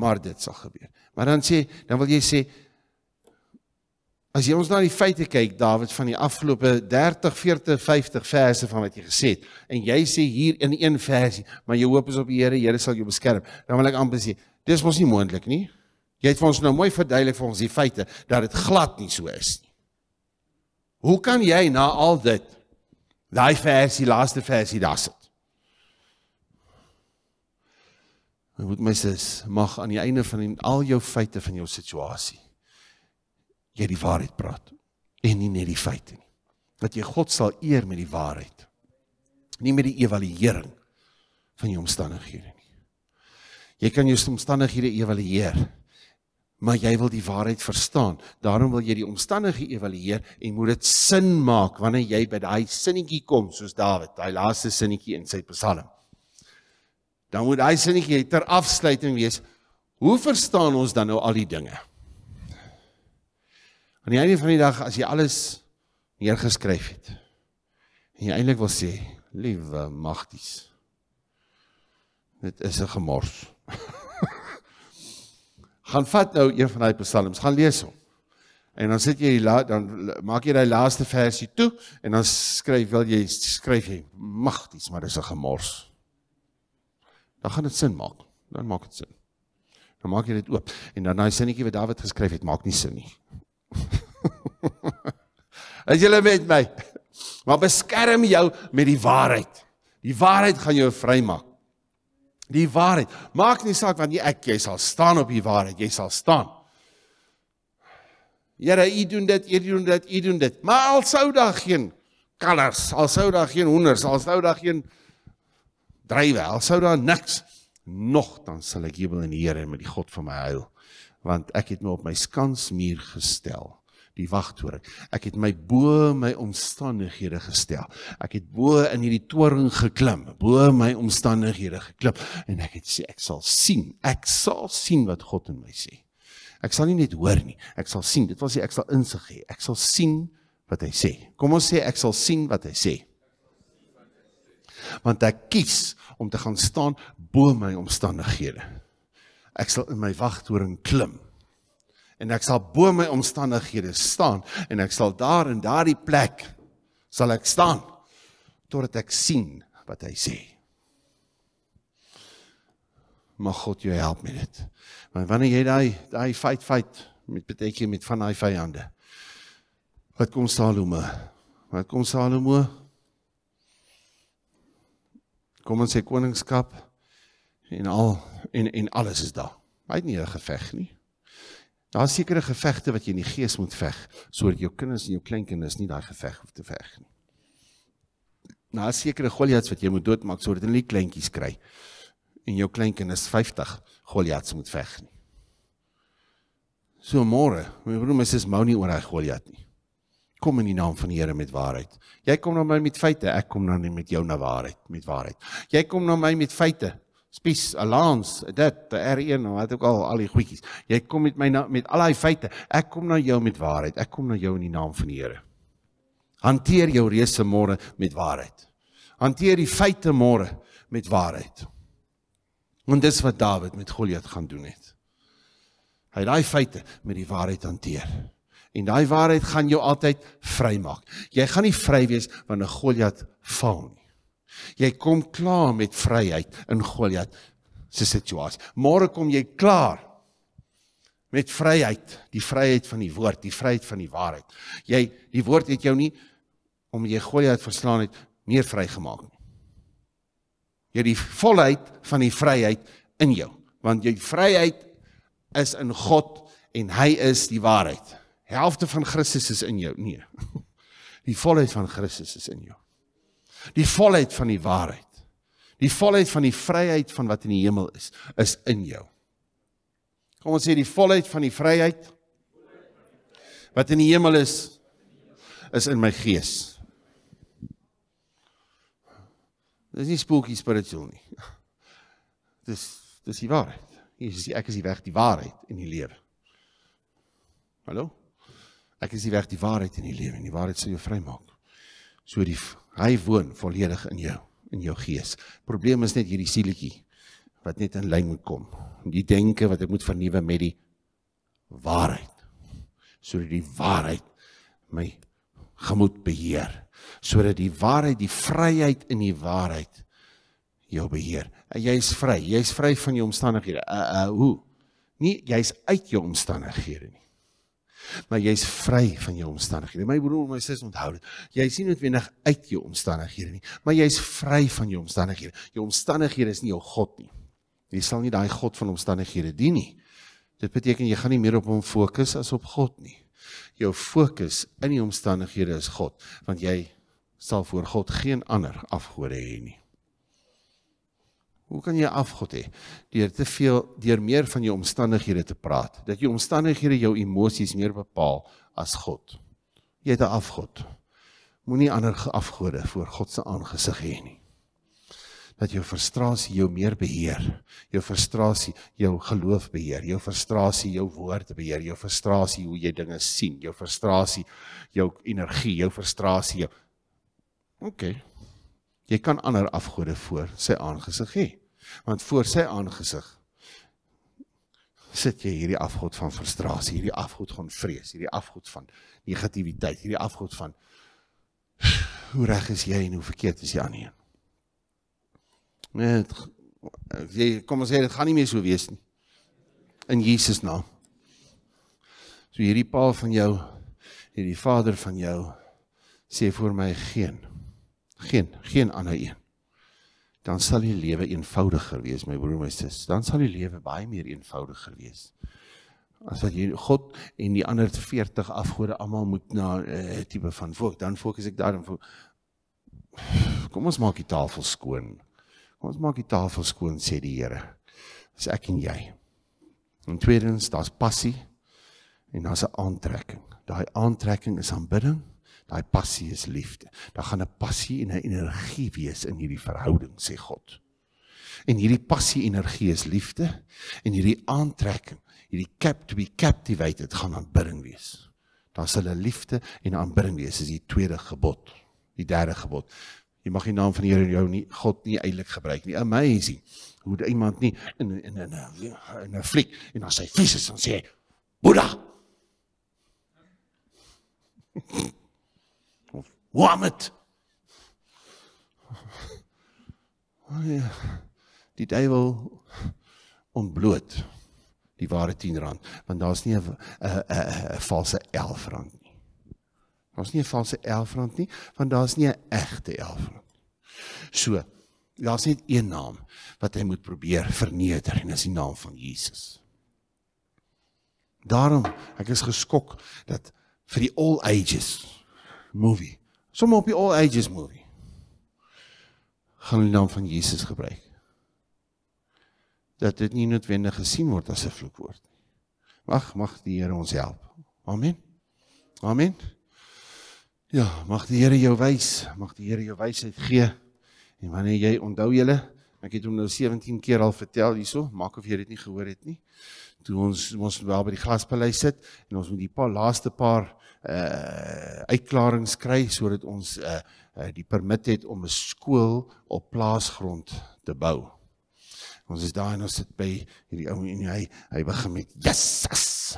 Maar dit sal gebeur. Maar dan sê dan wil jy sê as jy ons na die feite kyk Dawid van die afgelope 30, 40, 50 verse van wat jy gesê het en jy sê hier in een versie, maar jou hoop is op die Here, Here sal jou beskerm. Dan wil ek amper sê dis mos nie moontlik nie. Jy het vir ons nou mooi verduidelik vir ons die feite dat dit glad nie so is nie. Hoe kan jy na al dit daai versie, laaste versie daar sit? My moet my sis mag aan die einde van die, al jou feite van jou situasie jy die waarheid praat en nie net die feite nie. Dat jy God sal eer met die waarheid. Nie met die evaluering van jou omstandighede nie. Jy kan jou omstandighede evalueer, maar jy wil die waarheid verstaan. Daarom wil jy die omstandighede evalueer en moet dit sin maak wanneer jy by daai sinnetjie kom soos Dawid, daai laaste sinnetjie in sy Psalm dan moet hy sinnetjie ter afsluiting wees. Hoe verstaan ons dan nou al die dinge? Aan die einde van die dag as jy alles neergeskryf het en jy eintlik wil sê, liewe magties. Dit is 'n gemors. <laughs> gaan vat nou een van daai psalms, gaan lees hom. En dan sit jy die dan maak jy daai laaste versie toe en dan skryf wil jy skryf jy magties, maar dis 'n gemors dan gaan dit sin maak. Dan maak dit sin. Dan maak jy dit oop. En dan daai sinnetjie wat Dawid geskryf het, maak nie sin nie. As jy lê met my, maar beskerm jou met die waarheid. Die waarheid gaan jou vrymaak. Die waarheid. Maak nie saak wat jy ek jy sal staan op die waarheid, jy sal staan. Here, u doen dit, u doen dit, u doen dit. Maar al sou daar geen kallers, al sou daar geen honders, al sou daar geen drywe, al sou daar niks nog dan sal ek jubel in die Here met die God van my huil, want ek het my op my skansmuur gestel die wagtoring. Ek het my bo my omstandighede gestel. Ek het bo in hierdie toring geklim, bo my omstandighede geklim en ek het sê ek sal sien. Ek sal sien wat God in my sê. Ek sal nie net hoor nie, ek sal sien. Dit was ek sal insig hê. Ek sal sien wat hy sê. Kom ons sê ek sal sien wat hy sê. Want ek kies om te gaan staan bo my omstandighede. Ek sal in my wagtoring klim. En ek sal bo my omstandighede staan en ek sal daar in daardie plek sal ek staan totdat ek sien wat hy sê. Mag God jou help met dit. Want wanneer jy daai daai fight fight met beteken met van daai vyande. Wat kom Salomo? Wat kom Salomo? kom in sy koningskap en al en en alles is daar. Hy het nie 'n geveg nie. Daar's sekere gevegte wat jy in die gees moet veg sodat jou kinders en jou kleinkinders nie daai geveg hoef te veg nie. Daar's sekere Goliaths wat jy moet doodmaak sodat hulle nie kleintjies kry en jou kleinkinders 50 Goliaths moet veg nie. So môre, my broer, my sis mou nie oor hy Goliath nie kom in die naam van die Here met waarheid. Jy kom na my met feite, ek kom dan nou met jou na waarheid, met waarheid. Jy kom na my met feite, spies, alans, dit, R1, wat ook al, al die goedjies. Jy kom met my na, met al daai feite, ek kom na jou met waarheid. Ek kom na jou in die naam van die Here. Hanteer jou reëse môre met waarheid. Hanteer die feite môre met waarheid. En dis wat Dawid met Goliat gaan doen het. Hy het daai feite met die waarheid hanteer. En daai waarheid gaan jou altyd vrymaak. Jy gaan nie vry wees wanneer Goliat val nie. Jy kom klaar met vryheid in Goliat se situasie. Môre kom jy klaar met vryheid, die vryheid van die woord, die vryheid van die waarheid. Jy die woord het jou nie om jy Goliat verslaan het meer vrygemaak nie. Jy het die volheid van die vryheid in jou, want jou vryheid is in God en hy is die waarheid helfte van Christus is in jou. Nee. <laughs> Die volheid van Christus is in jou. Die volheid van die waarheid. Die volheid van die vryheid van wat in die hemel is, is in jou. Kom ons sê die volheid van die vryheid wat in die hemel is is in my gees. Dit is nie spookie spiritueel nie. <laughs> Dis dis die waarheid. Jesus sê ek is die weg, die waarheid en die lewe. Hallo. Ek is die weg, die waarheid en die lewe en die waarheid sal jou vrymaak. So die hy woon volledig in jou, in jou gees. Probleem is net hierdie sieletjie wat net in lyn moet kom. Die denke wat ek moet vernuwe met die waarheid. Sodat die waarheid my gemoed beheer. Sodat die waarheid, die vryheid in die waarheid jou beheer. Jy's vry. Jy's vry van jou omstandighede. Uh uh hoe? Nee, jy's uit jou omstandighede nie. Maar jy's vry van jou omstandighede. My broer en my sussie onthou dit. Jy sien net wenig uit jou omstandighede nie, maar jy's vry van jou omstandighede. Jou omstandighede is nie jou God nie. Jy sal nie daai God van omstandighede dien nie. Dit beteken jy gaan nie meer op hom fokus as op God nie. Jou fokus in die omstandighede is God, want jy sal voor God geen ander afgode hê nie. Hoe kan jy afgod hê deur te veel deur meer van jou omstandighede te praat? Dat jou omstandighede jou emosies meer bepaal as God. Jy het 'n afgod. Moenie ander afgode voor God se aangesig hê nie. Dat jou frustrasie jou meer beheer. Jou frustrasie jou geloof beheer, jou frustrasie jou woorde beheer, jou frustrasie hoe jy dinge sien, jou frustrasie jou energie, jou frustrasie. Jou... Okay jy kan ander afgode voor sy aangesig hê. Want voor sy aangesig sit jy hierdie afgod van frustrasie, hierdie afgod van vrees, hierdie afgod van negativiteit, hierdie afgod van hoe reg is jy en hoe verkeerd is jy aan een. Net jy kom ons sê dit gaan nie meer so wees nie. In Jesus naam. So hierdie paal van jou, hierdie vader van jou sê vir my geen geen geen ander een dan sal die lewe eenvoudiger wees my broer my sis dan sal die lewe baie meer eenvoudiger wees as wat jy God en die ander 40 afgode almal moet na 'n uh, eh, tipe van volk dan fokus ek daarop kom ons maak die tafel skoon kom ons maak die tafel skoon sê die Here as ek en jy en tweedens daar's passie en daar's 'n aantrekking daai aantrekking is aanbidding Daai passie is liefde. Daar gaan 'n passie en 'n energie wees in hierdie verhouding, sê God. En hierdie passie energie is liefde en hierdie aantrekking, hierdie cap to be captivated gaan aanbidding wees. Daar's hulle liefde en aanbidding wees is die tweede gebod, die derde gebod. Jy mag die naam van die Here jou nie God nie eintlik gebruik nie. Amazing. Hoe iemand nie in in in 'n in 'n fliek en as hy fees is dan sê hy Boeda. Mohammed. Die duiwel ontbloot die ware 10 rand, want daar's nie 'n 'n 'n valse 11 rand nie. Daar's nie 'n valse 11 rand nie, want daar's nie 'n egte 11 rand nie. So, daar's net een naam wat hy moet probeer verneder en dis die naam van Jesus. Daarom ek is geskok dat vir die all ages movie somme op die all ages movie gaan die naam van Jesus gebruik dat dit nie noodwendig gesien word as 'n vloekwoord nie mag mag die Here ons help amen amen ja mag die Here jou wys mag die Here jou wysheid gee en wanneer jy onthou julle ek het hom nou 17 keer al vertel hierso maak of jy dit nie gehoor het nie toe ons ons wel by die glaspaleis sit en ons met die pa laaste paar uh uitklarings kry sodat ons uh, uh die permit het om 'n skool op plaasgrond te bou. Ons is daar en ons sit by hierdie ou en hy hy begin met Jesus.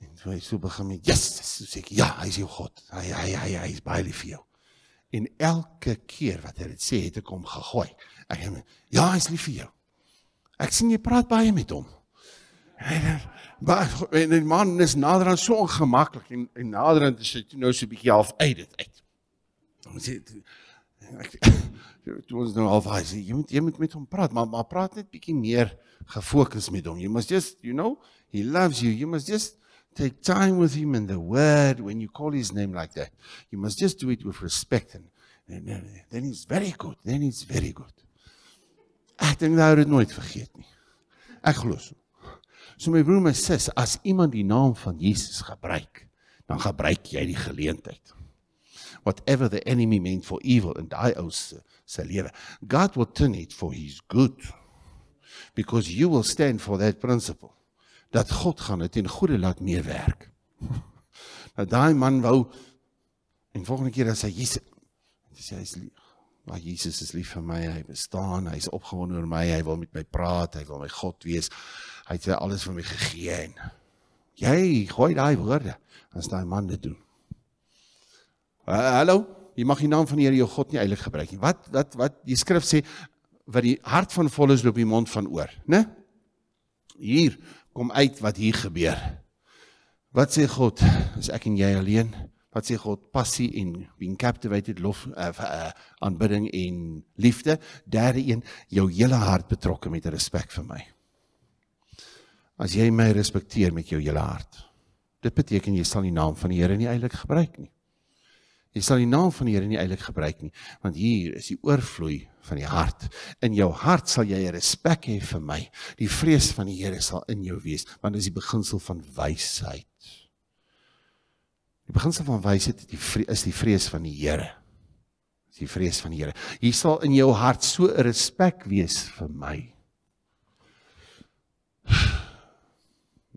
En hy so begin met Jesus, so sê ek ja, hy is jou God. Hy hy hy hy is baie lief vir jou. En elke keer wat hy dit sê, het ek hom gegooi. Ek sê ja, hy is lief vir jou. Ek sien jy praat baie met hom. Eh, maar en die man is nader aan so ongemaklik en en nader aan sê toe nou so 'n bietjie half uit dit uit. Ons sê ek toe ons nou half hy sê jy moet jy moet met hom praat maar maar praat net bietjie meer gefokus met hom. You must just, you know, he loves you. You must just take time with him in the word when you call his name like that. You must just do it with respect and, and, and, and then he's very good. Then he's very good. Ek dink daar het nooit vergeet nie. Ek glo so. So my broer, my sis, as iemand die naam van Jesus gebruik, dan gebruik jy die geleentheid. Whatever the enemy meant for evil in die ou se se lewe, God will turn it for his good because you will stand for that principle dat God gaan dit in goeie laat meewerk. <laughs> nou daai man wou en volgende keer as hy Jesus dis hy is lief. Maar Jesus is lief vir my, hy bestaan, hy's opgewonde oor my, hy wil met my praat, hy wil my God wees hy het alles vir my gegee en jy gooi daai woorde as daai man dit doen. Hallo, uh, jy mag die naam van die Here jou God nie eilik gebruik nie. Wat wat wat die skrif sê wat die hart van vol is loop die mond van oor, né? Hier kom uit wat hier gebeur. Wat sê God? Is ek en jy alleen? Wat sê God? Passie en being captivated lof uh, uh, aanbidding en liefde. Derde een, jou hele hart betrokke met respek vir my as jy my respekteer met jou hele hart. Dit beteken jy sal die naam van die Here nie eilik gebruik nie. Jy sal die naam van die Here nie eilik gebruik nie, want hier is die oorvloei van die hart. In jou hart sal jy respek hê vir my. Die vrees van die Here sal in jou wees, want dit is die beginsel van wysheid. Die beginsel van wysheid is die is die vrees van die Here. Is die vrees van die Here. Hier sal in jou hart so 'n respek wees vir my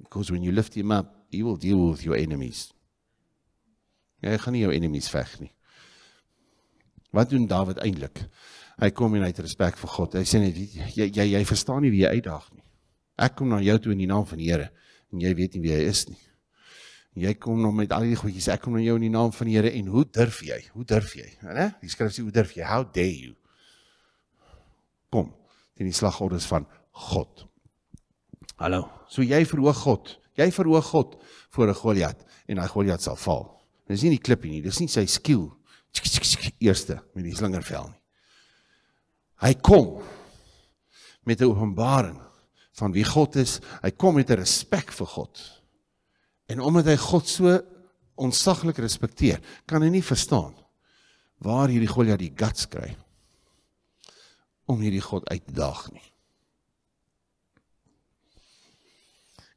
because when you lift him up, he will deal with your enemies. Ja, hy gaan nie jou enemies veg nie. Wat doen Dawid eintlik? Hy kom en hy het respek vir God. Hy sê net jy jy jy verstaan nie wie jy uitdaag nie. Ek kom na jou toe in die naam van die Here en jy weet nie wie hy is nie. Jy kom nou met al die goedjies. Ek kom na jou in die naam van die Here en hoe durf jy? Hoe durf jy? Né? Die skrif sê hoe durf jy? How dare you? Kom teen die slagorders van God. Hallo. So jy verhoog God. Jy verhoog God voor 'n Goliat en daai Goliat sal val. Dis nie die klippie nie, dis nie sy skiel. Eerste met die slingervel nie. Hy kom met 'n openbaring van wie God is. Hy kom met 'n respek vir God. En omdat hy God so onsaglik respekteer, kan hy nie verstaan waar hierdie Goliat die guts kry om hierdie God uit te daag nie.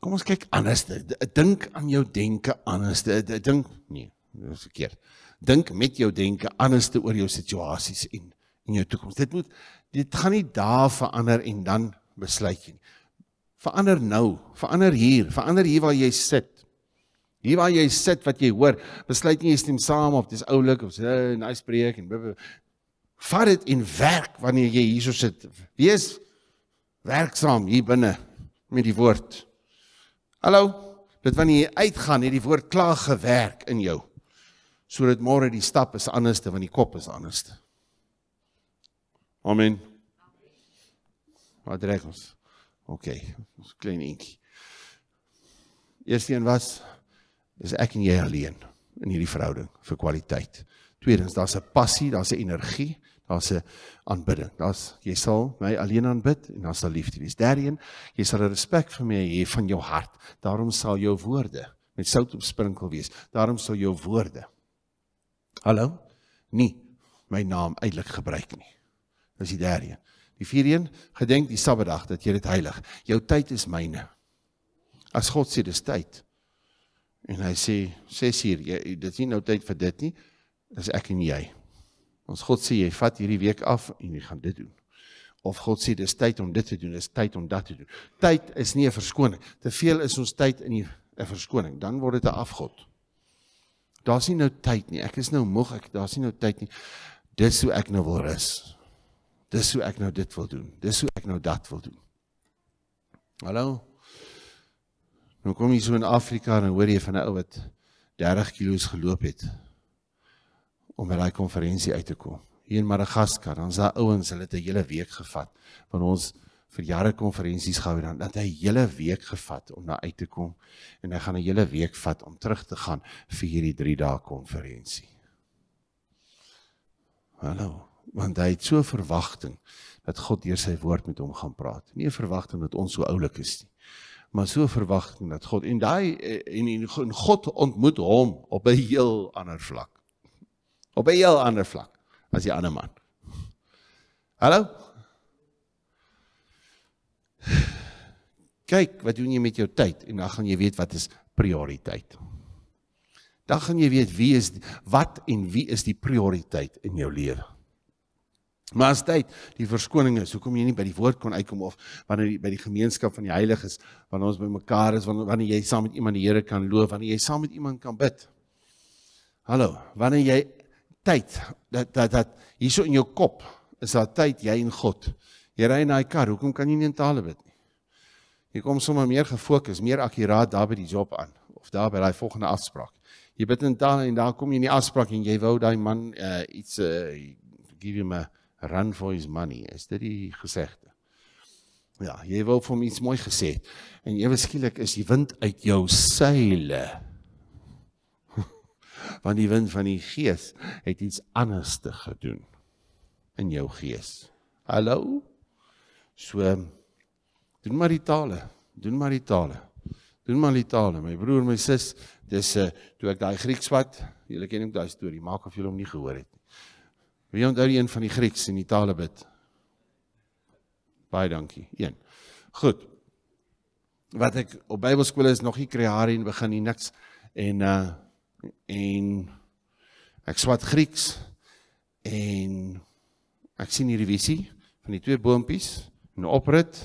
kom ons kyk anders. Dink aan jou denke anders. Dink nee, dis verkeerd. Dink met jou denke anders oor jou situasies en en jou toekoms. Dit moet dit gaan nie daar verander en dan besluit jy nie. Verander nou, verander hier, verander hier waar jy sit. Jy waar jy sit wat jy hoor, besluit nie jy stem saam of dis oulik of so 'n nice preek en vat dit in werk wanneer jy hierso sit. Wees werksaam hier binne met die woord. Hallo, dit wanneer jy uitgaan, het die woord klaar gewerk in jou. Sodat môre die stap is anderste van die kop is anderste. Amen. Wat reg ons. OK, ons klein eentjie. Eerste een was is ek en jy alleen in hierdie verhouding vir kwaliteit. Tweedens, daar's 'n passie, daar's 'n energie, daar's 'n aanbidding. Daar's jy sal my alleen aanbid en dan sal liefde wees. Derdien, jy sal respek vir my hê van jou hart. Daarom sal jou woorde met sout opsprinkel wees. Daarom sal jou woorde Hallo? Nee, my naam uitelik gebruik nie. Dis die derde een. Die vierde een, gedenk die Sabbatdag dat jy dit heilig. Jou tyd is myne. As God sê dis tyd en hy sê 6 uur, jy dis nie nou tyd vir dit nie. Dis ek en jy. Ons God sê jy vat hierdie week af en jy gaan dit doen. Of God sê dis tyd om dit te doen, dis tyd om dat te doen. Tyd is nie 'n verskoning. Te veel is ons tyd in 'n verskoning, dan word dit 'n afgod. Daar's nie nou tyd nie. Ek is nou moeg. Ek daar's nie nou tyd nie. Dis hoe ek nou wil rus. Dis hoe ek nou dit wil doen. Dis hoe ek nou dat wil doen. Hallo. Nou kom jy so in Afrika en hoor jy van 'n ou wat 30 kg geloop het om by daai konferensie uit te kom. Hier in Madagaskar, dan's daai ouens, hulle het 'n hele week gevat van ons vir jare konferensies gehou dan dat hy 'n hele week gevat om daar uit te kom en hy gaan 'n hele week vat om terug te gaan vir hierdie 3 dae konferensie. Hallo, want hy het so verwagting dat God deur sy woord met hom gaan praat. Nie 'n verwagting dat ons so oulik is nie, maar so 'n verwagting dat God en daai eh, en, en God ontmoet hom op 'n heel ander vlak op 'n heel ander vlak as die ander man. Hallo. Kyk, wat doen jy met jou tyd en dan gaan jy weet wat is prioriteit. Dan gaan jy weet wie is wat en wie is die prioriteit in jou lewe. Maar as tyd, die verskoning is hoekom jy nie by die woord kon uitkom of wanneer jy by die gemeenskap van die heiliges, wanneer ons by mekaar is, wanneer jy saam met iemand die Here kan loof, wanneer jy saam met iemand kan bid. Hallo, wanneer jy tyd dat dat dat hierso in jou kop is daar tyd jy en God. Jy ry in daai kar, hoekom kan jy nie in tale bid nie? Jy kom sommer meer gefokus, meer akkuraat daar by die job aan of daar by daai volgende afspraak. Jy bid in tale en daar kom jy in die afspraak en jy wou daai man uh, iets uh, give him a run for his money. Is dit die gesegde? Ja, jy wou vir my iets mooi gesê en ewe skielik is die wind uit jou seile want die wind van die gees het iets anders te gedoen in jou gees. Hallo. So doen maar die tale, doen maar die tale. Doen maar die tale, my broer, my sis, dis 'n eh, toe ek daai Grieks wat, julle ken ook daai storie, maak of julle hom nie gehoor het nie. Wie onthou die een van die Grieks in die tale bid? Baie dankie. Een. Goed. Wat ek op Bybelskool is nog nie kreatief begin nie niks en uh en ek swat Grieks en ek sien hierdie visie van die twee boontjies en oprit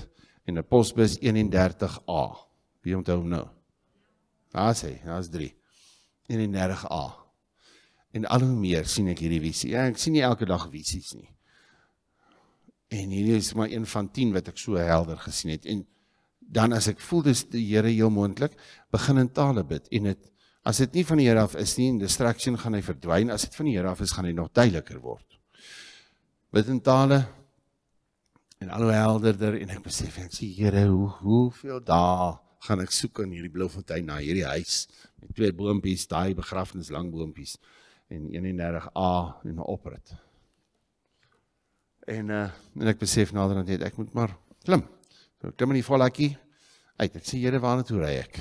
en 'n posbus 31A. Wie onthou hom nou? Daar's hy, daar's 3. 31A. En al hoe meer sien ek hierdie visie. Ja, ek sien nie elke dag visies nie. En hierdie is maar een van 10 wat ek so helder gesien het en dan as ek voel dis die Here heel moontlik begin in tale bid en dit As dit nie van die Here af is nie, distraction gaan hy verdwyn. As dit van die Here af is, gaan hy nog duideliker word. Bid in tale en al hoe helderder en ek besef en sê Here, hoe hoeveel dae gaan ek soek in hierdie blou fontein na hierdie huis met twee boontjies, daai begrafnislang boontjies en 31A en 'n oprit. En uh en ek besef nader aan dit ek moet maar klim. So klim in die valletjie uit. Ek sê Here, waar na toe ry ek?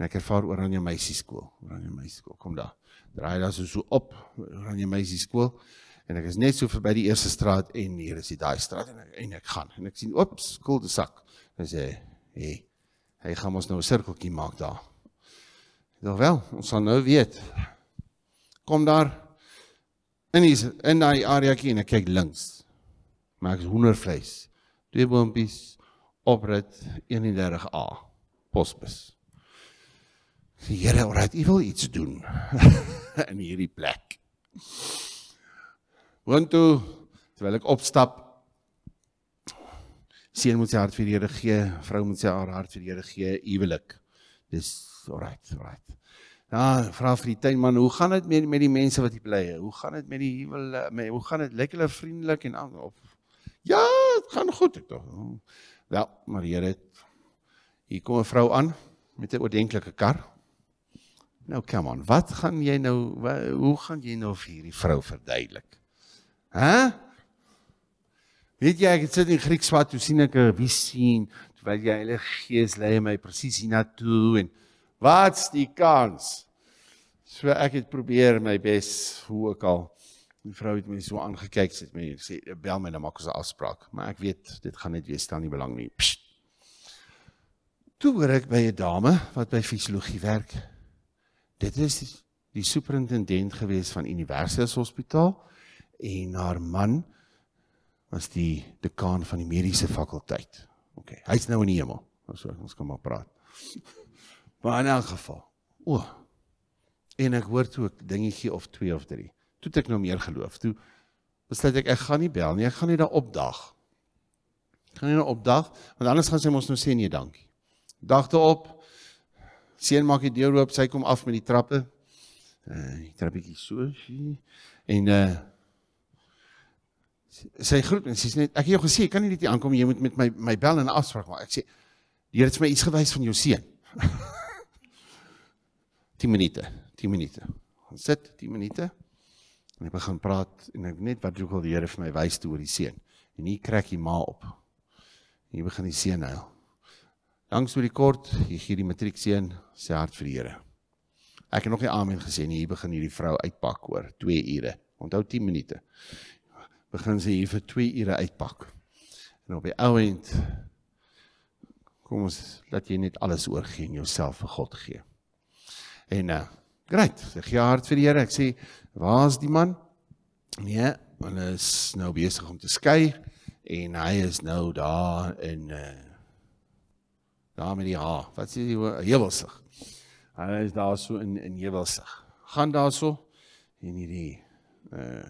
En ek ervaar Oranje Meisieskool. Oranje Meisieskool, kom daar. Draai daar so so op Oranje Meisieskool en ek is net so verby die eerste straat en hier is die daai straat en ek, en ek gaan en ek sien oeps, skool te sak. Hy sê, "Hé, hey, hy gaan ons nou 'n sirkeltjie maak daar." Nou wel, ons sal nou weet. Kom daar in die in daai areaetjie en ek kyk links. Maak hoendervleis. Twee boompies oprit 31A posbus. Sê Here, alright, U wil iets doen <laughs> in hierdie plek. Want toe terwyl ek opstap sien moet sy hart vir die Here gee, vrou moet sy haar hart vir die Here gee uwelik. Dis alright, alright. Nou, ja, vra vir die tuinman, hoe gaan dit met met die mense wat hier bly? Hoe gaan dit met die huwel, met hoe gaan dit? Lyk hulle vriendelik en of Ja, dit gaan goed ek tog. Wel, maar Here het hier kom 'n vrou aan met 'n oordentlike kar. Nou kom aan, wat gaan jy nou hoe gaan jy nou vir hierdie vrou verduidelik? Hæ? Weet jy ek sit in Grieks wat toe sien ek 'n visie terwyl jy hele gees lei my presies hiernatoe en wat's die kans? So ek het probeer my bes hoe ook al. Die vrou het my so aangekyk sit my sê bel my nou maak ons 'n afspraak, maar ek weet dit gaan net weer stel nie belang nie. Psst. Toe hoor ek by 'n dame wat by fisiologie werk. Dit is die superintendent gewees van Universiteit Hospitaal en haar man was die dekaan van die mediese fakulteit. OK, hy's nou in die hemel. Ons ons kan maar praat. <laughs> Maar in elk geval. O. En ek hoor toe ek dingetjie of 2 of 3. Toe het ek nou meer geloof. Toe besluit ek ek gaan nie bel nie. Ek gaan nie daar opdag. Ek gaan nie daar opdag want anders gaan sy ons nou sê nee, dankie. Dagte op. Seun maak die deur oop, sy kom af met die trappe. Uh, die trappie so en uh sy groet en sy sê net ek het jou gesê, ek kan nie net hier aankom, jy moet met my my bel en afspraak maak. Ek sê die Here het vir my iets gewys van jou seun. 10 <laughs> minute, 10 minute. Ons sit 10 minute en ek begin praat en ek net wat ook al die Here vir my wys toe oor die seun. En hier krak die ma op. En hier begin die seun huil. Langs oor die kort, hier gee die matriek seën sy hart vir die Here. Ek het nog nie amen gesê nie, hier begin hierdie vrou uitpak oor 2 ure. Onthou 10 minute. Begin sy hier vir 2 ure uitpak. En op die ou end kom ons laat jy net alles oorgee en jouself vir God gee. En uh, great, sy gee hart vir die Here. Ek sê, "Waar is die man?" Nee, hulle is nou besig om te skei en hy is nou daar in uh eh, daar met die H. Wat is die Hewelsig? Hulle is daar so in in Hewelsig. Gaan daarso en hierdie uh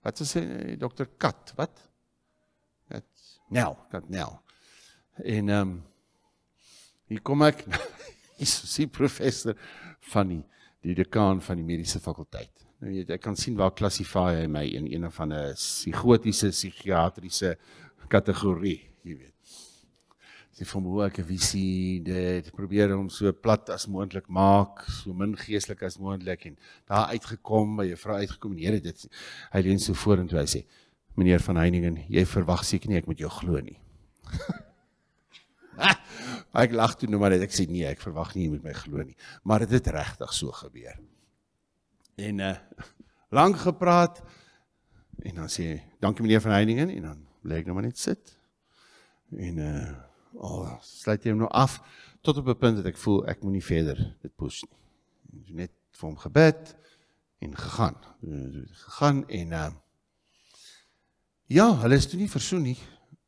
wat sê eh, Dr. Kat, wat? Kat Nel, Kat Nel. En ehm um, hier kom ek <laughs> is sy professor van die die dekaan van die mediese fakulteit. Nou jy ek kan sien waar klassifieer hy my in een of ander psigotiese psigiatriese kategorie, jy weet die vermoëlike visie dit probeer om so plat as moontlik maak, so min geestelik as moontlik en daar uitgekom by juffrou uitgekom en die Here dit hy leen so vorentoe hy sê meneer van Heiningen jy verwag seker nie ek moet jou glo nie. <laughs> ek lag toe nou maar net ek sê nee ek verwag nie jy moet my glo nie, maar dit het, het regtig so gebeur. En uh eh, lank gepraat en dan sê dankie meneer van Heiningen en dan bly ek nou maar net sit. En uh Oh, sluit hom nou af tot op 'n punt dat ek voel ek moenie verder dit push nie. Net vir hom gebid en gegaan. Gegaan en uh Ja, hulle is toe nie versoen nie,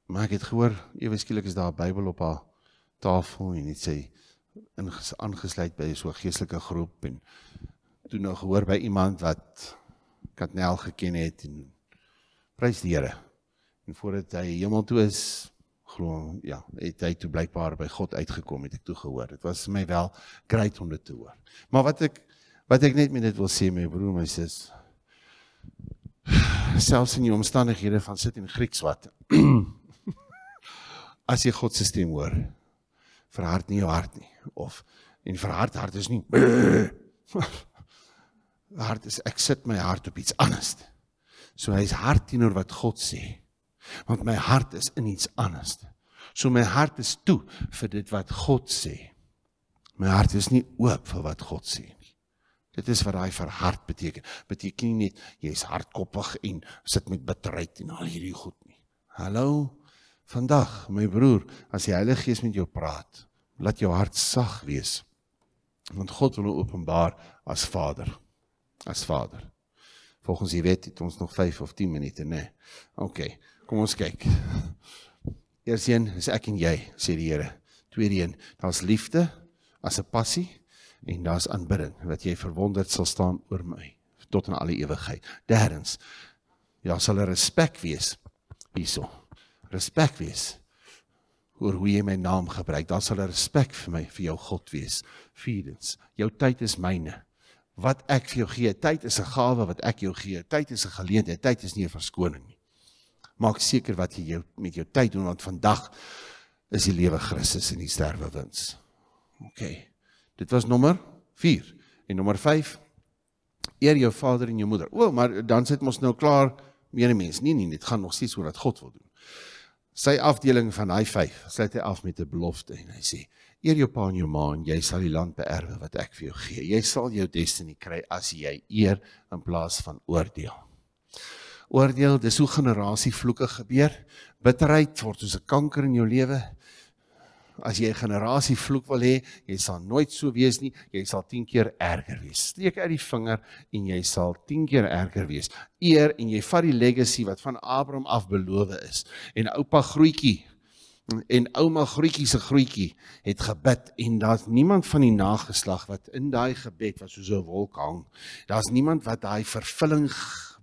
maar ek het gehoor ewe skielik is daar 'n Bybel op haar tafel en dit sê aangesluit by so 'n geestelike groep en toe nou gehoor by iemand wat Katnel geken het en prys die Here. En voordat hy hemel toe is, glo ja, het hy toe blykbaar by God uitgekom het ek toe gehoor. Dit was vir my wel great om dit te hoor. Maar wat ek wat ek net met dit wil sê my broer, my sis selfs in die omstandighede van sit en Grieks wat <clears throat> as jy God se stem hoor, verhard nie jou hart nie of en verhard hart is nie. <clears throat> Hart is ek sit my hart op iets anders. So hy's hart teenoor wat God sê want my hart is in iets anders. So my hart is toe vir dit wat God sê. My hart is nie oop vir wat God sê nie. Dit is wat daai verhard beteken. Beteken nie net jy's hardkoppig en sit met bitterheid en al hierdie goed nie. Hallo vandag my broer, as die Heilige Gees met jou praat, laat jou hart sag wees. Want God wil openbaar as Vader. As Vader. Volgens jy weet, het ons nog 5 of 10 minute, né? Nee. OK. Kom ons kyk. Eers een is ek en jy, sê die Here. Tweede een, daar's liefde as 'n passie en daar's aanbidding wat jy verwonderd sal staan oor my tot in alle ewigheid. Derdens, ja, sal 'n respek wees hierso. Respek wees oor hoe jy my naam gebruik. Daar sal 'n respek vir my vir jou God wees. Vierdens, jou tyd is myne. Wat ek vir jou gee, tyd is 'n gawe wat ek jou gee. Tyd is 'n geleentheid. Tyd is nie 'n verskoning. Nie. Maak seker wat jy met jou tyd doen want vandag is die lewe Christus en die sterwe wins. OK. Dit was nommer 4 en nommer 5 eer jou vader en jou moeder. O, maar dan sit ons nou klaar meer mens. Nee nee, dit gaan nog steeds oor wat God wil doen. Sy afdeling van hy 5 sluit hy af met 'n belofte en hy sê: Eer jou pa en jou ma en jy sal die land beerwe wat ek vir jou gee. Jy sal jou destiny kry as jy eer in plaas van oordeel oordeel, dis hoe generasie vloeke gebeur. Bitterheid word soos 'n kanker in jou lewe. As jy 'n generasie vloek wil hê, jy sal nooit so wees nie, jy sal 10 keer erger wees. Streek uit die vinger en jy sal 10 keer erger wees. Eer en jy vat die legacy wat van Abraham af beloof is. En oupa Groetjie en ouma Groetjie se Groetjie het gebid en daar's niemand van die nageslag wat in daai gebed was soos 'n wolk hang. Daar's niemand wat daai vervulling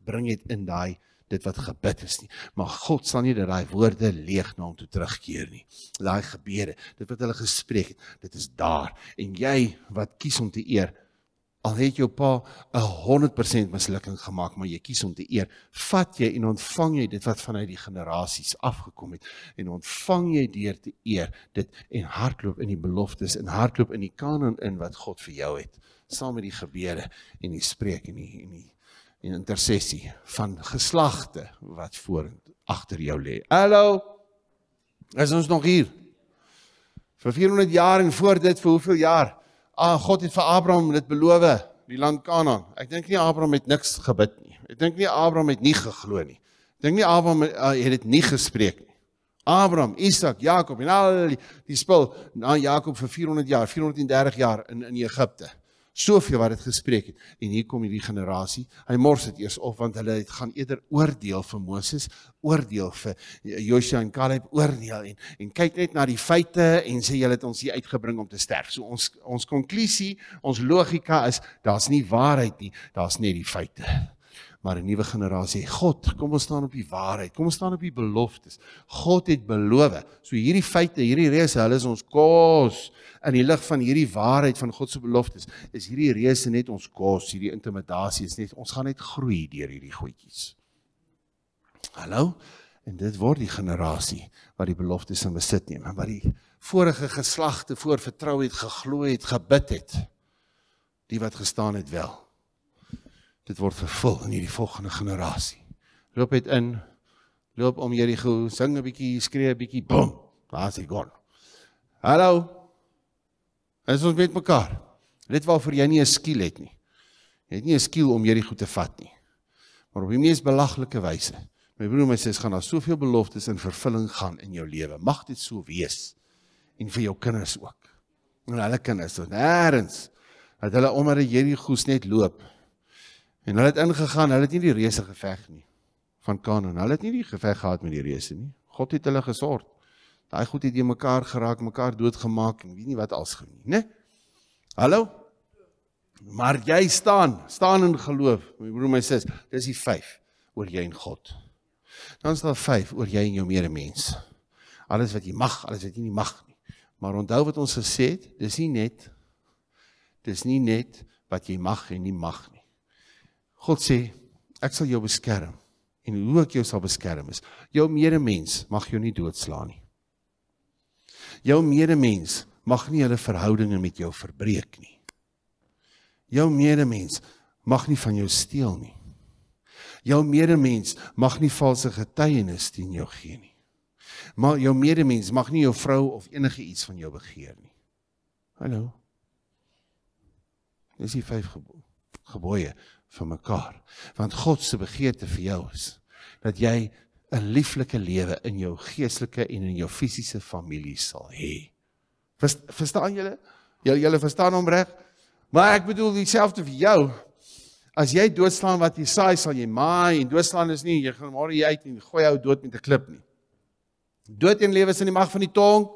bring dit in daai dit wat gebid is nie. Maar God sal nie dat daai woorde leeg na hom toe terugkeer nie. Daai gebede, dit wat hulle gespreek het, dit is daar. En jy wat kies om te eer, al het jou pa 'n 100% mislukking gemaak, maar jy kies om te eer, vat jy en ontvang jy dit wat vanuit die generasies afgekom het en ontvang jy deur te eer dit en hardloop in die beloftes en hardloop in die kanon in wat God vir jou het, saam met die gebede en die spreek en die en die en intersessie van geslagte wat voor agter jou lê. Hallo. Is ons nog hier? Vir 400 jaar en voor dit vir hoeveel jaar? Ah God het vir Abraham dit beloof, die land Kanaan. Ek dink nie Abraham het niks gebid nie. Ek dink nie Abraham het nie geglo nie. Ek dink nie Abraham uh, het dit nie gespreek nie. Abraham, Isak, Jakob en al die, die spul na Jakob vir 400 jaar, 430 jaar in in Egipte soveel wat dit gespreek het en hier kom hierdie generasie hy mors dit eers op want hulle het gaan eerder oordeel vir Moses oordeel vir Josua en Caleb oordeel en en kyk net na die feite en sê julle het ons hier uitgebring om te sterf so ons ons konklusie ons logika is daar's nie waarheid nie daar's net die feite maar 'n nuwe generasie God kom ons staan op die waarheid kom ons staan op die beloftes God het beloof so hierdie feite hierdie reëls hulle is ons kos in die lig van hierdie waarheid van God se beloftes, is hierdie reëse net ons kos, hierdie intimidasie is net ons gaan net groei deur hierdie goedjies. Hallo? En dit word die generasie wat die beloftes in besit neem, wat die vorige geslagte voor vertrou het, geglo het, gebid het. Die wat gestaan het wel. Dit word vervul in hierdie volgende generasie. Loop dit in loop om hierdie gou sing 'n bietjie skree 'n bietjie boom daar's hy gaan hallo En ons weet mekaar. Dit waarvoor jy nie 'n skiel het nie. Jy het nie 'n skiel om hierdie goed te vat nie. Maar op die mees belaglike wyse. My broer en my sussie gaan daar soveel beloftes in vervulling gaan in jou lewe. Mag dit so wees. En vir jou kinders ook. En hulle kinders tot nêrens dat hulle omdat die Here goed net loop. En hulle het ingegaan, hulle het nie die reëse geveg nie van Kanaan. Hulle het nie die geveg gehad met die reëse nie. God het hulle gesorg. Daai goed het jy mekaar geraak, mekaar doodgemaak en weet nie wat als gaan nie, né? Hallo? Maar jy staan, staan in geloof, my broer, my sis. Dis die 5 oor jy en God. Dan is daar 5 oor jy en jou medemens. Alles wat jy mag, alles wat jy nie mag nie. Maar onthou wat ons gesê het, dis nie net dis nie net wat jy mag en nie mag nie. God sê, ek sal jou beskerm. En hoe ek jou sal beskerm is, jou medemens mag jou nie doodslaan nie jou medemens mag nie hulle verhoudinge met jou verbreek nie. Jou medemens mag nie van jou steel nie. Jou medemens mag nie valse getuienis teen jou gee nie. Maar jou medemens mag nie jou vrou of enige iets van jou begeer nie. Hallo. Dis die vyf gebooie vir mekaar, want God se begeerte vir jou is dat jy 'n lieflike lewe in jou geestelike en in jou fisiese familie sal hê. Verstaan julle? Julle julle verstaan hom reg? Maar ek bedoel dieselfde vir jou. As jy doodslaan wat jy saai, sal jy maai en doodslaan is nie jy gaan maar jy uit en gooi ou dood met 'n klip nie. Dood en lewe is in die mag van die tong.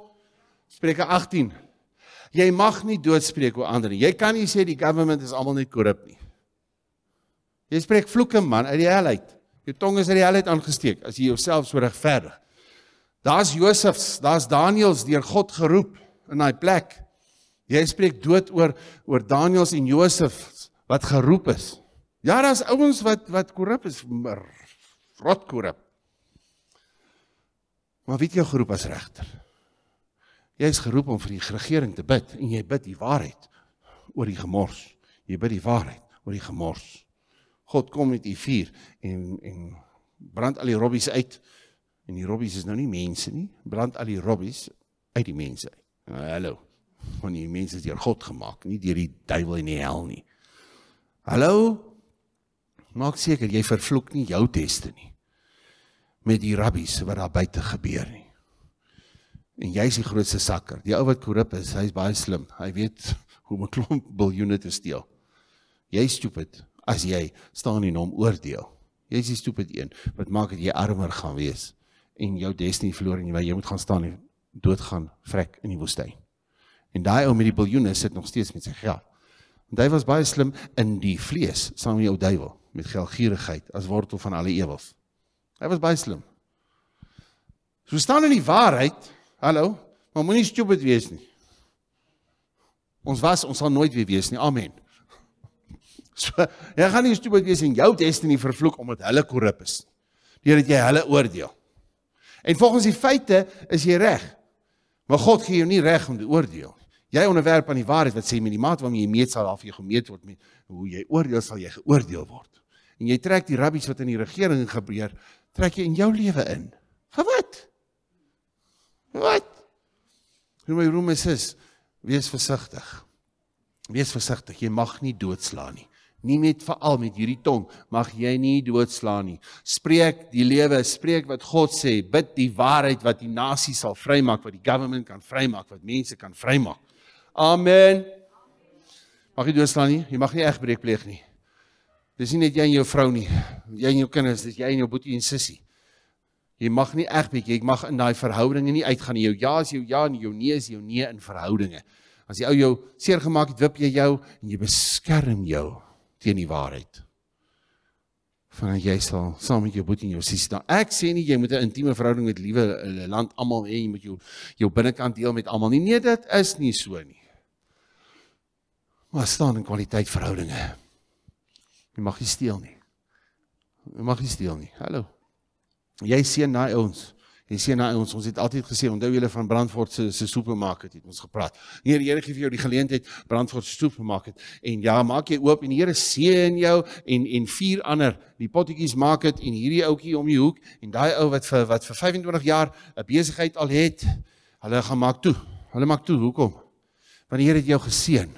Spreuke 18. Jy mag nie doodspreek oor ander nie. Jy kan nie sê die government is almal net korrup nie. Jy spreek vloeke man uit die hel uit. Jou tong is uit die hel uit aangesteek as jy jouself so regverdig. Daar's Josefs, daar's Daniels deur God geroep in daai plek. Jy spreek dood oor oor Daniels en Josefs wat geroep is. Ja, daar's ouens wat wat korrup is, rot korrup. Maar wie het jou geroep as regter? Jy is geroep om vir die regering te bid en jy bid die waarheid oor die gemors. Jy bid die waarheid oor die gemors. God kom met u vuur en en brand al die robbies uit. En die robbies is nou nie mense nie. Brand al die robbies uit die mense uit. Nou, hallo. Want die mense is deur God gemaak, nie deur die duiwel en die hel nie. Hallo. Maak seker jy vervloek nie jou teste nie met die rabbies wat daar buite gebeur nie. En jy's die grootste sakker. Die ou wat korrup is, hy's baie slim. Hy weet hoe om 'n klomp biljoene te steel. Jy's stupid as jy staan en hom oordeel. Jy's die stupid een wat maak dat jy armer gaan wees en jou destiny verloor en jy moet gaan staan en doodgaan vrek in die woestyn. En daai ou met die biljoene sit nog steeds met sy geld. Want hy was baie slim in die vlees, saam met jou duiwel, met geldgierigheid as wortel van alle ewels. Hy was baie slim. So staan in die waarheid. Hallo. Maar moenie stupid wees nie. Ons was, ons sal nooit weer wees nie. Amen. So jy gaan nie stupid wees en jou destiny vervloek omdat hulle korrup is nie. Deurdat jy hulle oordeel. En volgens die feite is jy reg. Maar God gee jou nie reg om te oordeel. Jy onderwerp aan die waarheid wat sê met die maat waarmee jy meet sal af jy gemeet word met hoe jy oordeel sal jy geoordeel word. En jy trek die rabbies wat in die regering gebeur, trek jy in jou lewe in. Vir wat? Wat? Hoe my roem is, wees versigtig. Wees versigtig, jy mag nie doodslaan nie nie met veral met hierdie tong mag jy nie doodslaan nie. Spreek die lewe, spreek wat God sê, bid die waarheid wat die nasie sal vrymaak, wat die government kan vrymaak, wat mense kan vrymaak. Amen. Mag jy doodslaan nie? Jy mag nie egbreek pleeg nie. Dis nie net jy en jou vrou nie, jy en jou kinders, dis jy en jou boetie en sussie. Jy mag nie egbreek nie. Jy mag in daai verhoudinge nie uitgaan nie. Jou ja is jou ja en jou nee is jou nee in verhoudinge. As die ou jou seer gemaak het, wip jy jou en jy beskerm jou teen die waarheid. Van jy sal saam met jou boetie en jou sussie dan ek sê nie jy moet 'n intieme verhouding met liewe eh, land almal hê, jy moet jou jou binnekant deel met almal nie. Nee, dit is nie so nie. Maar staan in kwaliteit verhoudinge. Jy mag nie steel nie. Jy mag nie steel nie. Hallo. Jy seën daai ouens. En sien nou ons ons het altyd gesê onthou julle van Brandfort se se supermarket het ons gepraat. Nee, die Here gee vir jou die geleentheid Brandfort se supermarket en ja, maak jy oop en die Here seën jou en en vier ander die potjies maak dit en hierdie ouetjie om die hoek en daai ou wat vir wat vir 25 jaar 'n besigheid al het, hulle gaan maak toe. Hulle maak toe hoekom? Want die Here het jou geseën.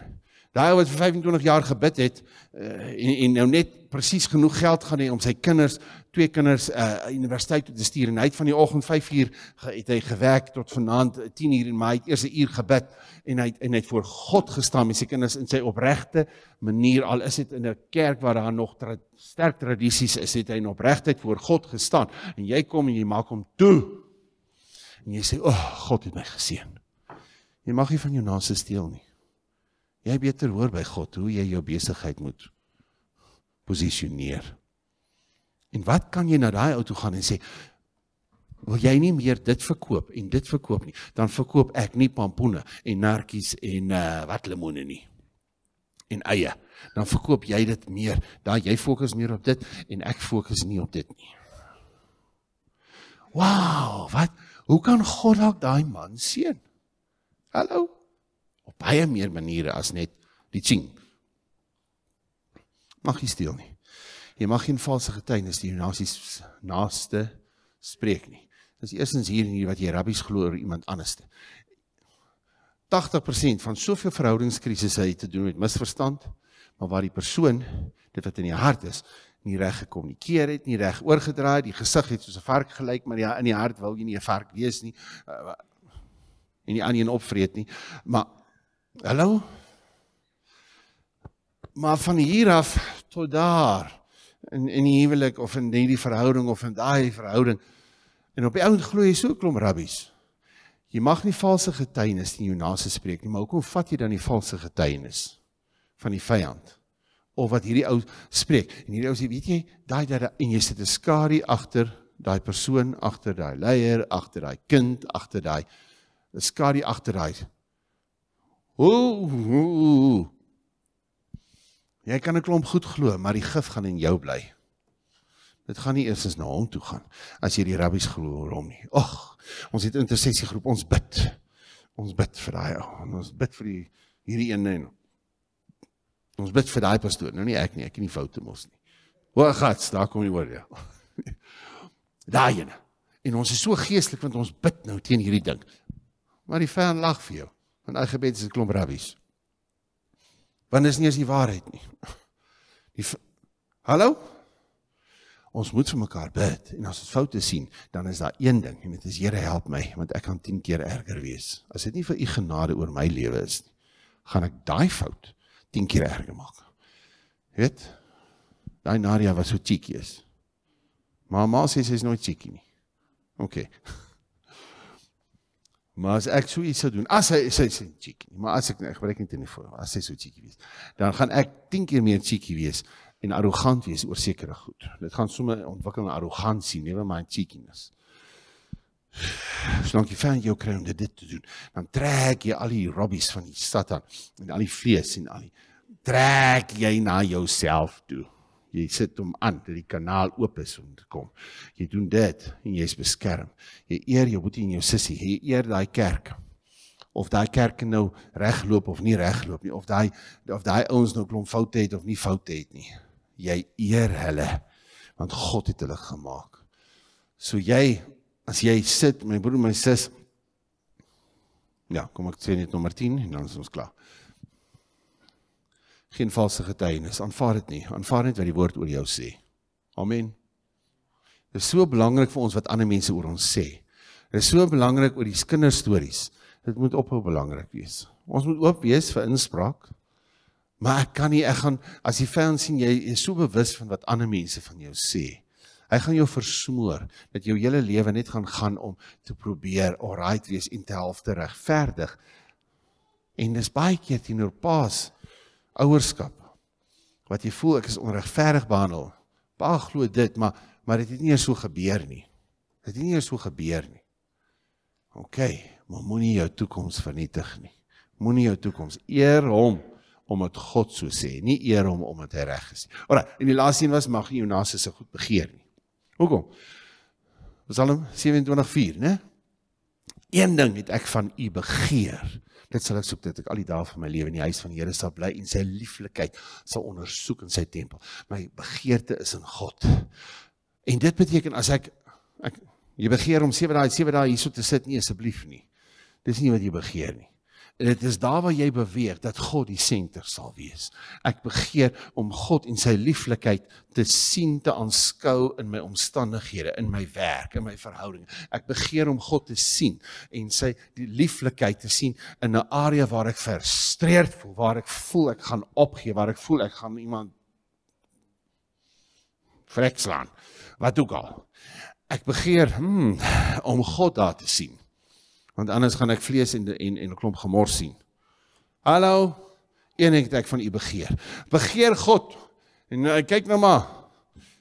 Daai ou wat vir 25 jaar gebid het eh, en en nou net presies genoeg geld gaan hê om sy kinders, twee kinders uh universiteit toe te stuur en hy het van die oggend 5uur het hy gewerk tot vanaand 10uur eh, en maar hy het eers 'n uur gebid en hy het, en hy het voor God gestaan met sy kinders in sy opregte manier al is dit in 'n kerk waar daar nog tra sterk tradisies is het hy in opregtheid voor God gestaan en jy kom en jy maak hom toe en jy sê o oh, God het my geseën jy mag nie van jou naaste steel nie jy beter hoor by God hoe jy jou besigheid moet doen posisioneer. En wat kan jy na daai ou toe gaan en sê wil jy nie meer dit verkoop en dit verkoop nie, dan verkoop ek nie pampoene en nartjies en uh wat lemoene nie en eie. Dan verkoop jy dit meer. Daai jy fokus meer op dit en ek fokus nie op dit nie. Wow, wat hoe kan God dalk daai man seën? Hallo. Op baie meer maniere as net die ching mag nie steel nie. Jy mag geen valse getuienis die nasies naaste spreek nie. Dis eersins hier en hier wat jy rabbies glo oor iemand anderste. 80% van soveel verhoudingskrisisse het te doen met misverstand, maar waar die persoon dit wat in die hart is, nie reg gekommunikeer het nie, reg oorgedraai het, die gesig het soos 'n vark gelyk, maar ja, in die hart wil jy nie 'n vark wees nie. Eh, en die ander een opvreet nie. Maar hallo, maar van hier af tot daar in in die huwelik of in hierdie verhouding of in daai verhouding en op die ount glo jy so klom rabbies. Jy mag nie valse getuienis in jou naaste spreek nie, maar hoekom vat jy dan die valse getuienis van die vyand? Of wat hierdie ou spreek. En hierdie ou sê, weet jy, daai daai en jy sit 'n skare agter daai persoon, agter daai leier, agter daai kind, agter daai 'n skare agter daai. Ooh, ooh, ooh. Jy kan 'n klomp goed glo, maar die gif gaan in jou bly. Dit gaan nie eers eens na hom toe gaan as jy die rabbies glo oor hom nie. Ag, ons het intersessiegroep, ons bid. Ons bid vir daai ou. Ons bid vir die hierdie een en ons bid vir daai pastoor. Nou nie ek nie, ek het nie foute mos nie. O, gats, daar kom jy oor ja. <laughs> Daai een. En ons is so geestelik want ons bid nou teen hierdie ding. Maar die fan lag vir jou. Want hy gebed is 'n klomp rabbies want dit is nie eens die waarheid nie. Die Hallo? Ons moet vir mekaar bid en as ons foute sien, dan is daar een ding en dit is Here help my want ek kan 10 keer erger wees. As dit nie vir u genade oor my lewe is nie, gaan ek daai fout 10 keer erger maak. Jy weet? Daai Nadia was so cheeky is. Maar ma sê sy is nooit cheeky nie. OK. Maar as ek so iets sou doen, as hy sy sy cheeky, maar as ek nie gebruik nie telefoon, as hy so cheeky wees, dan gaan ek 10 keer meer cheeky wees en arrogant wees oor sekere goed. Dit gaan sommer ontwikkel in arrogansie, nie net my cheekiness. So dankie vir jou kry om dit te doen. Dan trek jy al die robbies van die stad aan en al die vlees en al die trek jy na jouself toe jy sit hom aan dat die kanaal oop is om te kom. Jy doen dit en jy's beskerm. Jy eer jou boetie en jou sussie, jy eer daai kerk. Of daai kerk nou regloop of nie regloop nie, of daai of daai ouens nou klomp foute het of nie foute het nie. Jy eer hulle want God het hulle gemaak. So jy as jy sit, my broer, my sis Ja, kom ek sê net nommer 10 en dan is ons klaar geen valse getuienis. Aanvaar dit nie. Aanvaar net wat die woord oor jou sê. Amen. Dit is so belangrik vir ons wat ander mense oor ons sê. Dit is so belangrik oor die kinderstories. Dit moet ophou belangrik wees. Ons moet oop wees vir inspraak. Maar ek kan nie ek gaan as jy vir ons sien jy is so bewus van wat ander mense van jou sê. Hy gaan jou versmoor dat jou hele lewe net gaan gaan om te probeer alright wees en te help te regverdig. En dis baie keer teenoor paas ouerskap wat jy voel ek is onregverdig behandel. Pa glo dit, maar maar dit het nie eers so gebeur nie. Dit het nie eers so gebeur nie. OK, maar moenie jou toekoms vernietig nie. Moenie jou toekoms eer hom omdat God so sê, nie eer hom omdat hy reg is nie. Alraai, en die laaste een was mag nie jou naaste se goed begeer nie. Hoekom? Psalm 27:4, né? Een ding het ek van u begeer. Dit sal ek soek dat ek al die dae van my lewe in die huis van die Here sal bly en sy lieflikheid sal ondersoek in sy tempel. My begeerte is in God. En dit beteken as ek ek jy begeer om 7 dae 7 dae hierso te sit nie asseblief nie. Dis nie wat jy begeer nie. Dit is daar waar jy beweeg dat God die senter sal wees. Ek begeer om God en sy lieflikheid te sien te aanskou in my omstandighede, in my werk, in my verhoudinge. Ek begeer om God te sien en sy die lieflikheid te sien in 'n area waar ek frustreerd voel, waar ek voel ek gaan opgee, waar ek voel ek gaan iemand frekslaan. Wat ook al. Ek begeer hmm, om God daar te sien want anders gaan ek vlees en en en 'n klomp gemors sien. Hallo, een het ek van u begeer. Begeer God. En nou, kyk nou maar.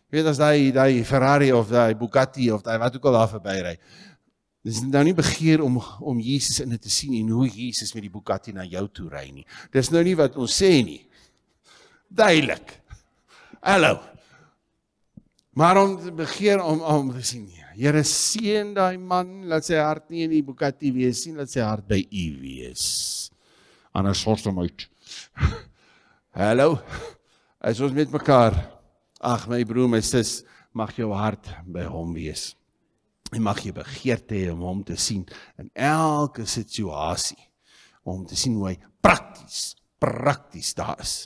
Weet as daai daai Ferrari of daai Bugatti of daai wat ook al daar verby ry. Dis nou nie begeer om om Jesus in dit te sien en hoe Jesus met die Bugatti na jou toe ry nie. Dis nou nie wat ons sê nie. Duidelik. Hallo. Maar om begeer om om te sien nie. Here seën daai man, laat sy hart nie in die Bukati wees nie, laat sy hart by U wees. Anders sorg hom <laughs> uit. Hallo. As ons met mekaar. Ag my broer, my sis, mag jou hart by hom wees. En mag jy begeerte hê om hom te sien in elke situasie. Om te sien hoe hy prakties, prakties daar is.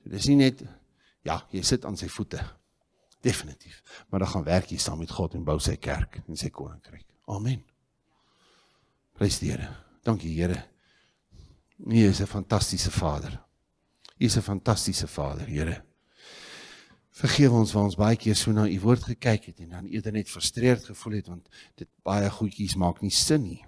Dit is nie net ja, jy sit aan sy voete, definitief. Maar dan gaan werk jy saam met God en bou sy kerk en sy koninkryk. Amen. Prys die Here. Dankie Here. U is 'n fantastiese Vader. U is 'n fantastiese Vader, Here. Vergewe ons waar ons baie keer so na u woord gekyk het en dan eerder net frustreerd gevoel het want dit baie goedjies maak nie sin nie.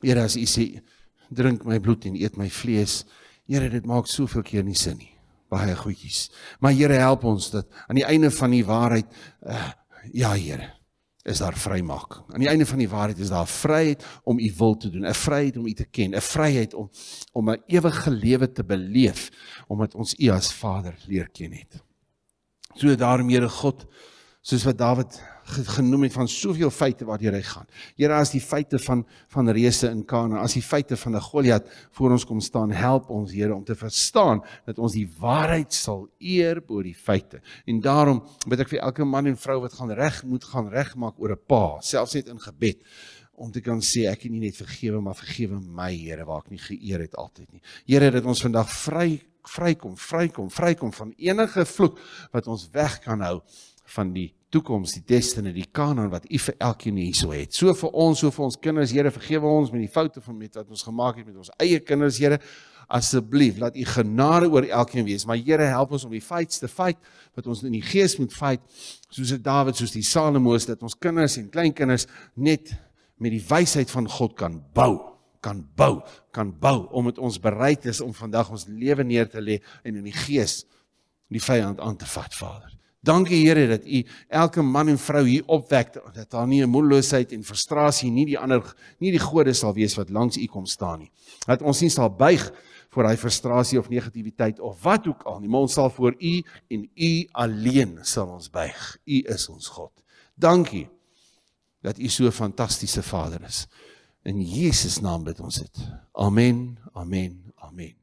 Here, as u sê drink my bloed en eet my vlees, Here, dit maak soveel keer nie sin nie baie goedjies. Maar Here help ons dat aan die einde van die waarheid uh, ja Here is daar vrymaak. Aan die einde van die waarheid is daar vryheid om u wil te doen, 'n vryheid om u te ken, 'n vryheid om om 'n ewige lewe te beleef omdat ons u as Vader leer ken het. So daarom Here God, soos wat Dawid genoem het van soveel feite waartoe hy gaan. Here, as die feite van van reëse in Kanaan, as die feite van 'n Goliat voor ons kom staan, help ons Here om te verstaan dat ons die waarheid sal eer bo die feite. En daarom bid ek vir elke man en vrou wat gaan reg moet gaan regmaak oor 'n pa, selfs net in gebed om te kan sê ek het nie net vergewe maar vergewe my Here waar ek nie geëer het altyd nie. Here dat ons vandag vry vrykom, vrykom, vrykom van enige vloek wat ons weg kan hou van die toekoms, die destiny, die kanon wat U vir elkeen hierso het. So vir ons, so vir ons kinders, Here, vergewe ons met die foute van met wat ons gemaak het met ons eie kinders, Here. Asseblief, laat U genade oor elkeen wees. Maar Here, help ons om die fights te fight wat ons in die gees moet fight, soos dit Dawid, soos die Salemoes dat ons kinders en kleinkinders net met die wysheid van God kan bou kan bou, kan bou om dit ons bereid is om vandag ons lewe neer te lê en in die gees die vyand aan te vat, Vader. Dankie Here dat U elke man en vrou hier opwek dat daar nie 'n moedeloosheid en frustrasie nie die ander nie die gode sal wees wat langs U kom staan nie. Dat ons nie sal buig voor daai frustrasie of negativiteit of wat ook al nie, maar ons sal voor U en U alleen sal ons buig. U is ons God. Dankie dat U so 'n fantastiese Vader is. In Jesus naam bid ons dit. Amen. Amen. Amen.